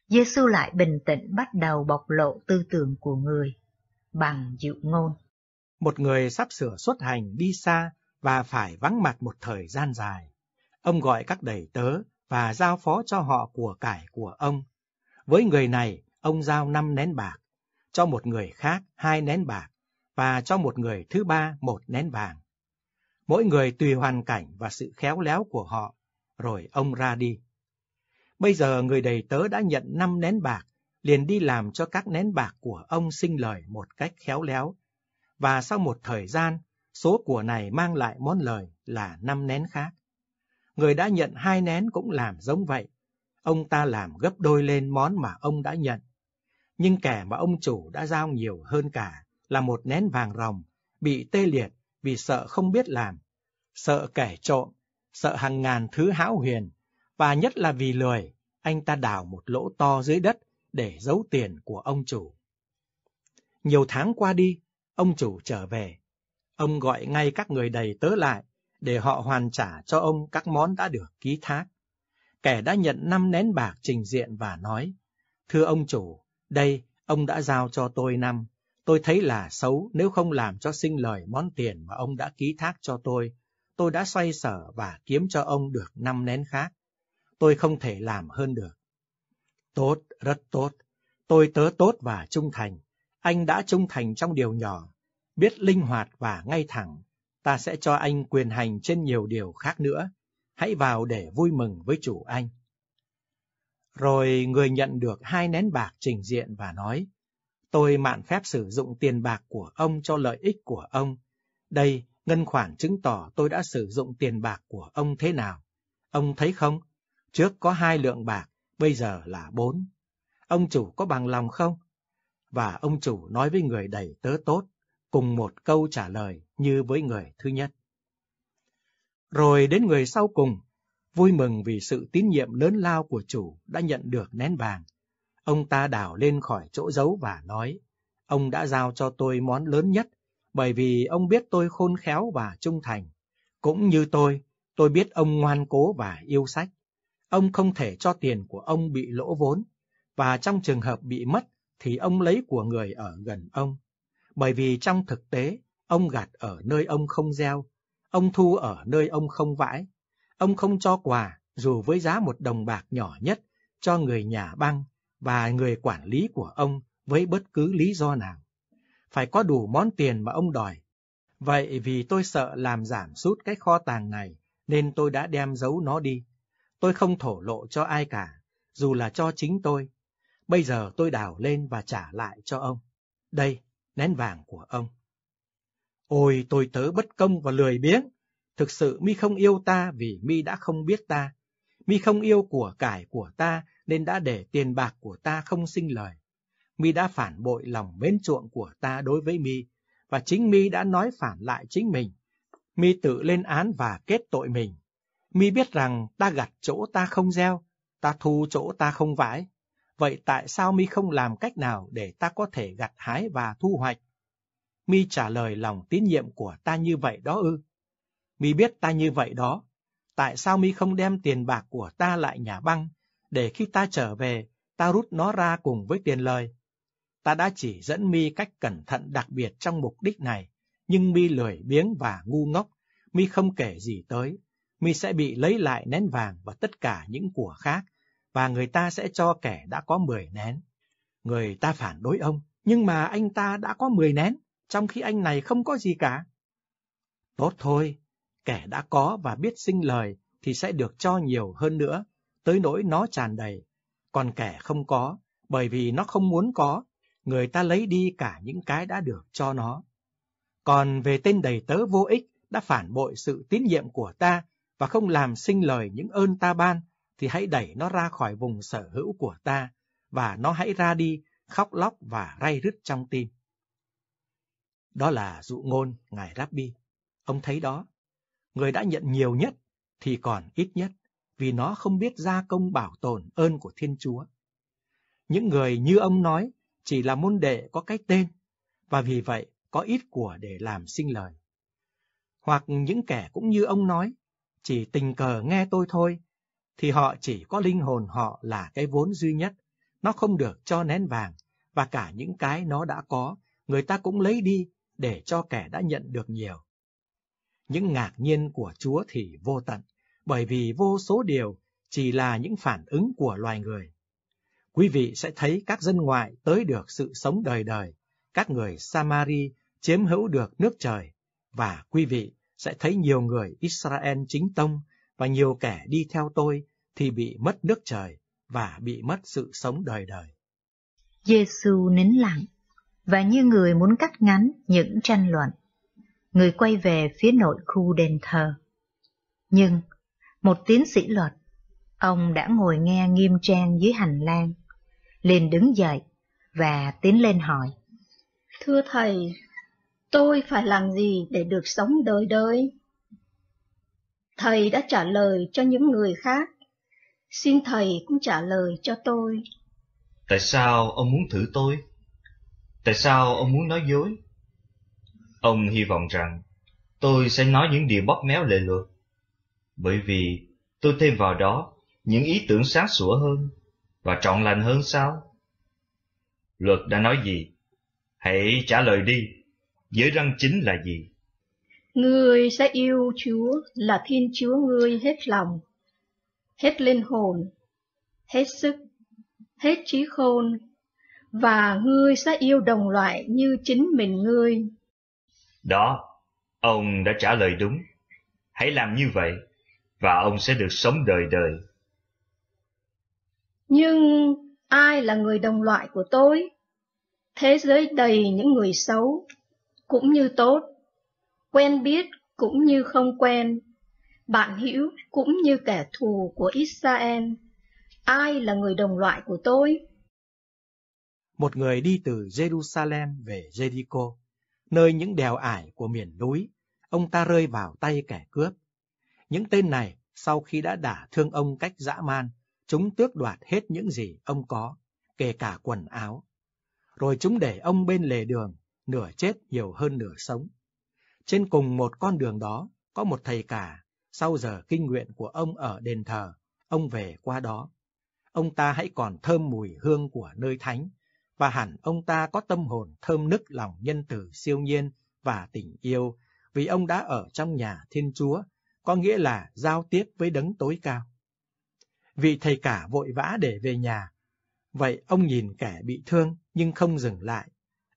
Giêsu lại bình tĩnh bắt đầu bộc lộ tư tưởng của người bằng dịu ngôn. Một người sắp sửa xuất hành đi xa và phải vắng mặt một thời gian dài. Ông gọi các đầy tớ và giao phó cho họ của cải của ông. Với người này, ông giao năm nén bạc, cho một người khác hai nén bạc và cho một người thứ ba một nén vàng. Mỗi người tùy hoàn cảnh và sự khéo léo của họ, rồi ông ra đi. Bây giờ người đầy tớ đã nhận 5 nén bạc, liền đi làm cho các nén bạc của ông sinh lời một cách khéo léo. Và sau một thời gian, số của này mang lại món lời là 5 nén khác. Người đã nhận hai nén cũng làm giống vậy. Ông ta làm gấp đôi lên món mà ông đã nhận. Nhưng kẻ mà ông chủ đã giao nhiều hơn cả là một nén vàng rồng bị tê liệt vì sợ không biết làm, sợ kẻ trộm, sợ hàng ngàn thứ hão huyền và nhất là vì lười, anh ta đào một lỗ to dưới đất để giấu tiền của ông chủ. Nhiều tháng qua đi, ông chủ trở về. Ông gọi ngay các người đầy tớ lại để họ hoàn trả cho ông các món đã được ký thác. Kẻ đã nhận năm nén bạc trình diện và nói, Thưa ông chủ, đây, ông đã giao cho tôi năm. Tôi thấy là xấu nếu không làm cho sinh lời món tiền mà ông đã ký thác cho tôi. Tôi đã xoay sở và kiếm cho ông được năm nén khác tôi không thể làm hơn được. Tốt, rất tốt. Tôi tớ tốt và trung thành. Anh đã trung thành trong điều nhỏ, biết linh hoạt và ngay thẳng. Ta sẽ cho anh quyền hành trên nhiều điều khác nữa. Hãy vào để vui mừng với chủ anh. Rồi người nhận được hai nén bạc trình diện và nói, tôi mạn phép sử dụng tiền bạc của ông cho lợi ích của ông. Đây, ngân khoản chứng tỏ tôi đã sử dụng tiền bạc của ông thế nào. Ông thấy không, Trước có hai lượng bạc, bây giờ là bốn. Ông chủ có bằng lòng không? Và ông chủ nói với người đầy tớ tốt, cùng một câu trả lời như với người thứ nhất. Rồi đến người sau cùng, vui mừng vì sự tín nhiệm lớn lao của chủ đã nhận được nén vàng. Ông ta đào lên khỏi chỗ giấu và nói, ông đã giao cho tôi món lớn nhất, bởi vì ông biết tôi khôn khéo và trung thành. Cũng như tôi, tôi biết ông ngoan cố và yêu sách ông không thể cho tiền của ông bị lỗ vốn, và trong trường hợp bị mất thì ông lấy của người ở gần ông. Bởi vì trong thực tế, ông gạt ở nơi ông không gieo, ông thu ở nơi ông không vãi, ông không cho quà dù với giá một đồng bạc nhỏ nhất cho người nhà băng và người quản lý của ông với bất cứ lý do nào. Phải có đủ món tiền mà ông đòi. Vậy vì tôi sợ làm giảm sút cái kho tàng này nên tôi đã đem giấu nó đi. Tôi không thổ lộ cho ai cả, dù là cho chính tôi. Bây giờ tôi đào lên và trả lại cho ông. Đây, nén vàng của ông. Ôi, tôi tớ bất công và lười biếng. Thực sự mi không yêu ta vì mi đã không biết ta. Mi không yêu của cải của ta nên đã để tiền bạc của ta không sinh lời. Mi đã phản bội lòng mến chuộng của ta đối với mi và chính mi đã nói phản lại chính mình. Mi tự lên án và kết tội mình mi biết rằng ta gặt chỗ ta không gieo, ta thu chỗ ta không vãi. Vậy tại sao mi không làm cách nào để ta có thể gặt hái và thu hoạch? Mi trả lời lòng tín nhiệm của ta như vậy đó ư? Mi biết ta như vậy đó. Tại sao mi không đem tiền bạc của ta lại nhà băng, để khi ta trở về, ta rút nó ra cùng với tiền lời? Ta đã chỉ dẫn mi cách cẩn thận đặc biệt trong mục đích này, nhưng mi lười biếng và ngu ngốc, mi không kể gì tới, mi sẽ bị lấy lại nén vàng và tất cả những của khác, và người ta sẽ cho kẻ đã có 10 nén. Người ta phản đối ông, nhưng mà anh ta đã có 10 nén, trong khi anh này không có gì cả. Tốt thôi, kẻ đã có và biết sinh lời thì sẽ được cho nhiều hơn nữa, tới nỗi nó tràn đầy. Còn kẻ không có, bởi vì nó không muốn có, người ta lấy đi cả những cái đã được cho nó. Còn về tên đầy tớ vô ích đã phản bội sự tín nhiệm của ta và không làm sinh lời những ơn ta ban, thì hãy đẩy nó ra khỏi vùng sở hữu của ta, và nó hãy ra đi, khóc lóc và ray rứt trong tim. Đó là dụ ngôn Ngài Rabbi. Ông thấy đó, người đã nhận nhiều nhất thì còn ít nhất, vì nó không biết gia công bảo tồn ơn của Thiên Chúa. Những người như ông nói chỉ là môn đệ có cái tên, và vì vậy có ít của để làm sinh lời. Hoặc những kẻ cũng như ông nói chỉ tình cờ nghe tôi thôi, thì họ chỉ có linh hồn họ là cái vốn duy nhất, nó không được cho nén vàng, và cả những cái nó đã có, người ta cũng lấy đi để cho kẻ đã nhận được nhiều. Những ngạc nhiên của Chúa thì vô tận, bởi vì vô số điều chỉ là những phản ứng của loài người. Quý vị sẽ thấy các dân ngoại tới được sự sống đời đời, các người Samari chiếm hữu được nước trời, và quý vị sẽ thấy nhiều người Israel chính tông và nhiều kẻ đi theo tôi thì bị mất nước trời và bị mất sự sống đời đời. Giêsu nín lặng và như người muốn cắt ngắn những tranh luận, người quay về phía nội khu đền thờ. Nhưng một tiến sĩ luật, ông đã ngồi nghe nghiêm trang dưới hành lang, liền đứng dậy và tiến lên hỏi: "Thưa thầy, tôi phải làm gì để được sống đời đời? Thầy đã trả lời cho những người khác, xin thầy cũng trả lời cho tôi. Tại sao ông muốn thử tôi? Tại sao ông muốn nói dối? Ông hy vọng rằng tôi sẽ nói những điều bóp méo lệ luật, bởi vì tôi thêm vào đó những ý tưởng sáng sủa hơn và trọn lành hơn sao? Luật đã nói gì? Hãy trả lời đi. Giới răng chính là gì? người sẽ yêu Chúa là Thiên Chúa ngươi hết lòng, hết linh hồn, hết sức, hết trí khôn, và ngươi sẽ yêu đồng loại như chính mình ngươi. Đó, ông đã trả lời đúng. Hãy làm như vậy, và ông sẽ được sống đời đời. Nhưng ai là người đồng loại của tôi? Thế giới đầy những người xấu, cũng như tốt, quen biết cũng như không quen, bạn hữu cũng như kẻ thù của Israel. Ai là người đồng loại của tôi? Một người đi từ Jerusalem về Jericho, nơi những đèo ải của miền núi, ông ta rơi vào tay kẻ cướp. Những tên này, sau khi đã đả thương ông cách dã man, chúng tước đoạt hết những gì ông có, kể cả quần áo. Rồi chúng để ông bên lề đường nửa chết nhiều hơn nửa sống. Trên cùng một con đường đó, có một thầy cả, sau giờ kinh nguyện của ông ở đền thờ, ông về qua đó. Ông ta hãy còn thơm mùi hương của nơi thánh, và hẳn ông ta có tâm hồn thơm nức lòng nhân từ siêu nhiên và tình yêu, vì ông đã ở trong nhà Thiên Chúa, có nghĩa là giao tiếp với đấng tối cao. Vị thầy cả vội vã để về nhà, vậy ông nhìn kẻ bị thương nhưng không dừng lại,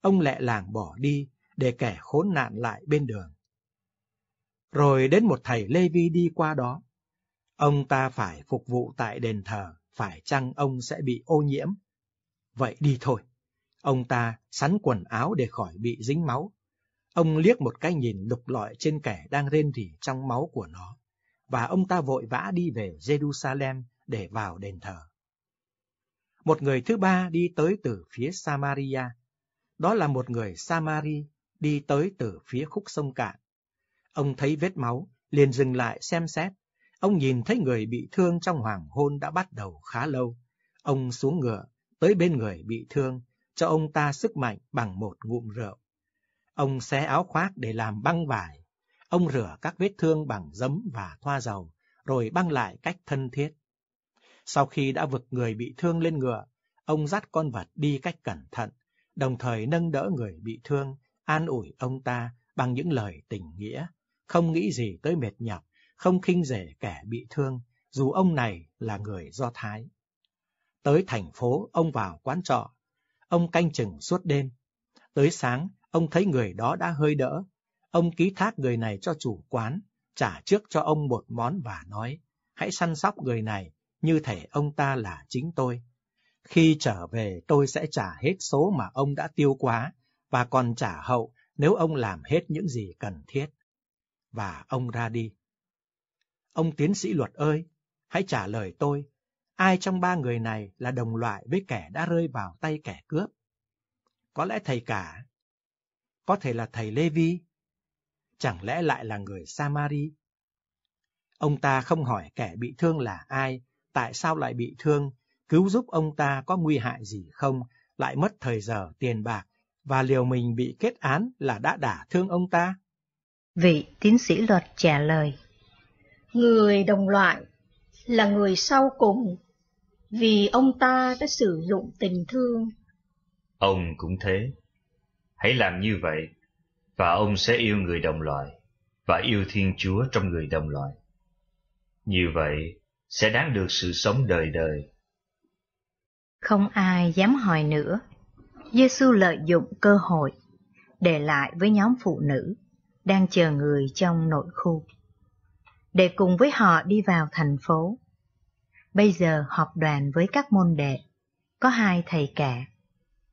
ông lẹ làng bỏ đi để kẻ khốn nạn lại bên đường. Rồi đến một thầy Lê Vi đi qua đó. Ông ta phải phục vụ tại đền thờ, phải chăng ông sẽ bị ô nhiễm? Vậy đi thôi. Ông ta sắn quần áo để khỏi bị dính máu. Ông liếc một cái nhìn lục lọi trên kẻ đang rên rỉ trong máu của nó, và ông ta vội vã đi về Jerusalem để vào đền thờ. Một người thứ ba đi tới từ phía Samaria, đó là một người Samari đi tới từ phía khúc sông cạn. Ông thấy vết máu, liền dừng lại xem xét. Ông nhìn thấy người bị thương trong hoàng hôn đã bắt đầu khá lâu. Ông xuống ngựa, tới bên người bị thương, cho ông ta sức mạnh bằng một ngụm rượu. Ông xé áo khoác để làm băng vải. Ông rửa các vết thương bằng giấm và thoa dầu, rồi băng lại cách thân thiết. Sau khi đã vực người bị thương lên ngựa, ông dắt con vật đi cách cẩn thận, đồng thời nâng đỡ người bị thương, an ủi ông ta bằng những lời tình nghĩa, không nghĩ gì tới mệt nhọc, không khinh rể kẻ bị thương, dù ông này là người Do Thái. Tới thành phố, ông vào quán trọ. Ông canh chừng suốt đêm. Tới sáng, ông thấy người đó đã hơi đỡ. Ông ký thác người này cho chủ quán, trả trước cho ông một món và nói, hãy săn sóc người này, như thể ông ta là chính tôi. Khi trở về tôi sẽ trả hết số mà ông đã tiêu quá và còn trả hậu nếu ông làm hết những gì cần thiết. Và ông ra đi. Ông tiến sĩ luật ơi, hãy trả lời tôi, ai trong ba người này là đồng loại với kẻ đã rơi vào tay kẻ cướp? Có lẽ thầy cả, có thể là thầy Lê Vi, chẳng lẽ lại là người Samari? Ông ta không hỏi kẻ bị thương là ai, tại sao lại bị thương, cứu giúp ông ta có nguy hại gì không, lại mất thời giờ tiền bạc, và liều mình bị kết án là đã đả thương ông ta? Vị tiến sĩ luật trả lời. Người đồng loại là người sau cùng, vì ông ta đã sử dụng tình thương. Ông cũng thế. Hãy làm như vậy, và ông sẽ yêu người đồng loại, và yêu Thiên Chúa trong người đồng loại. Như vậy, sẽ đáng được sự sống đời đời không ai dám hỏi nữa. Giêsu lợi dụng cơ hội để lại với nhóm phụ nữ đang chờ người trong nội khu để cùng với họ đi vào thành phố. Bây giờ họp đoàn với các môn đệ, có hai thầy cả,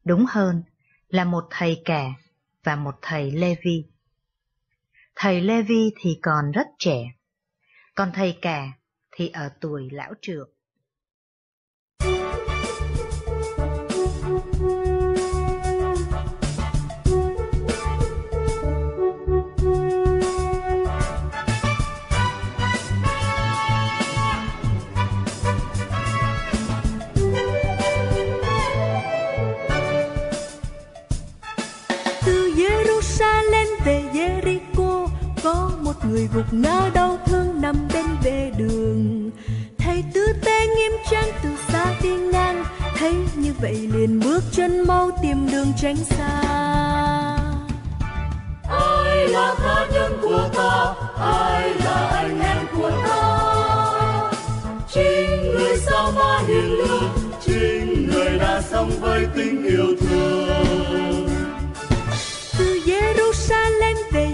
đúng hơn là một thầy cả và một thầy Lê Vi. Thầy Lê Vi thì còn rất trẻ, còn thầy cả thì ở tuổi lão trượng. người gục ngã đau thương nằm bên vệ đường thầy tư tế nghiêm trang từ xa đi ngang thấy như vậy liền bước chân mau tìm đường tránh xa ai là tha nhân của ta ai là anh em của ta chính người sao ma hiền lương chính người đã sống với tình yêu thương từ Jerusalem về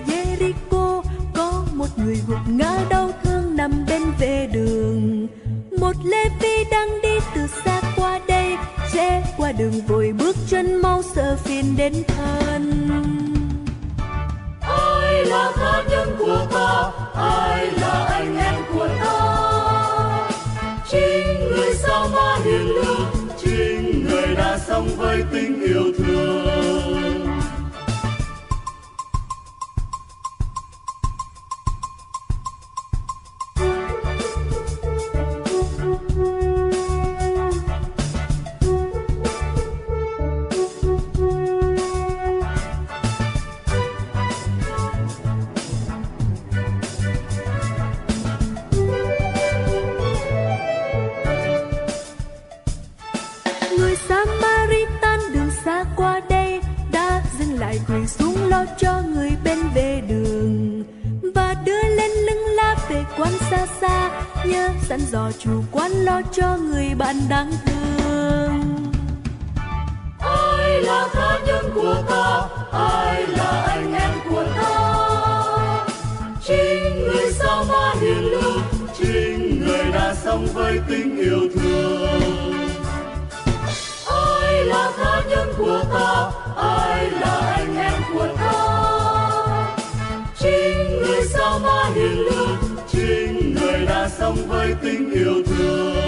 người gục ngã đau thương nằm bên vệ đường một lê vi đang đi từ xa qua đây che qua đường vội bước chân mau sợ phiền đến thân ai là cá nhân của ta ai là anh em của ta chính người sao ma hiền lương chính người đã sống với tình yêu thương lo cho người bên về đường và đưa lên lưng lá về quán xa xa nhớ sẵn dò chủ quán lo cho người bạn đáng thương ai là cá nhân của ta ai là anh em của ta chính người sao mà hiền lương chính người đã sống với tình yêu thương là tha nhân của ta ai là anh em của ta chính người sao ma hiền lương chính người đã sống với tình yêu thương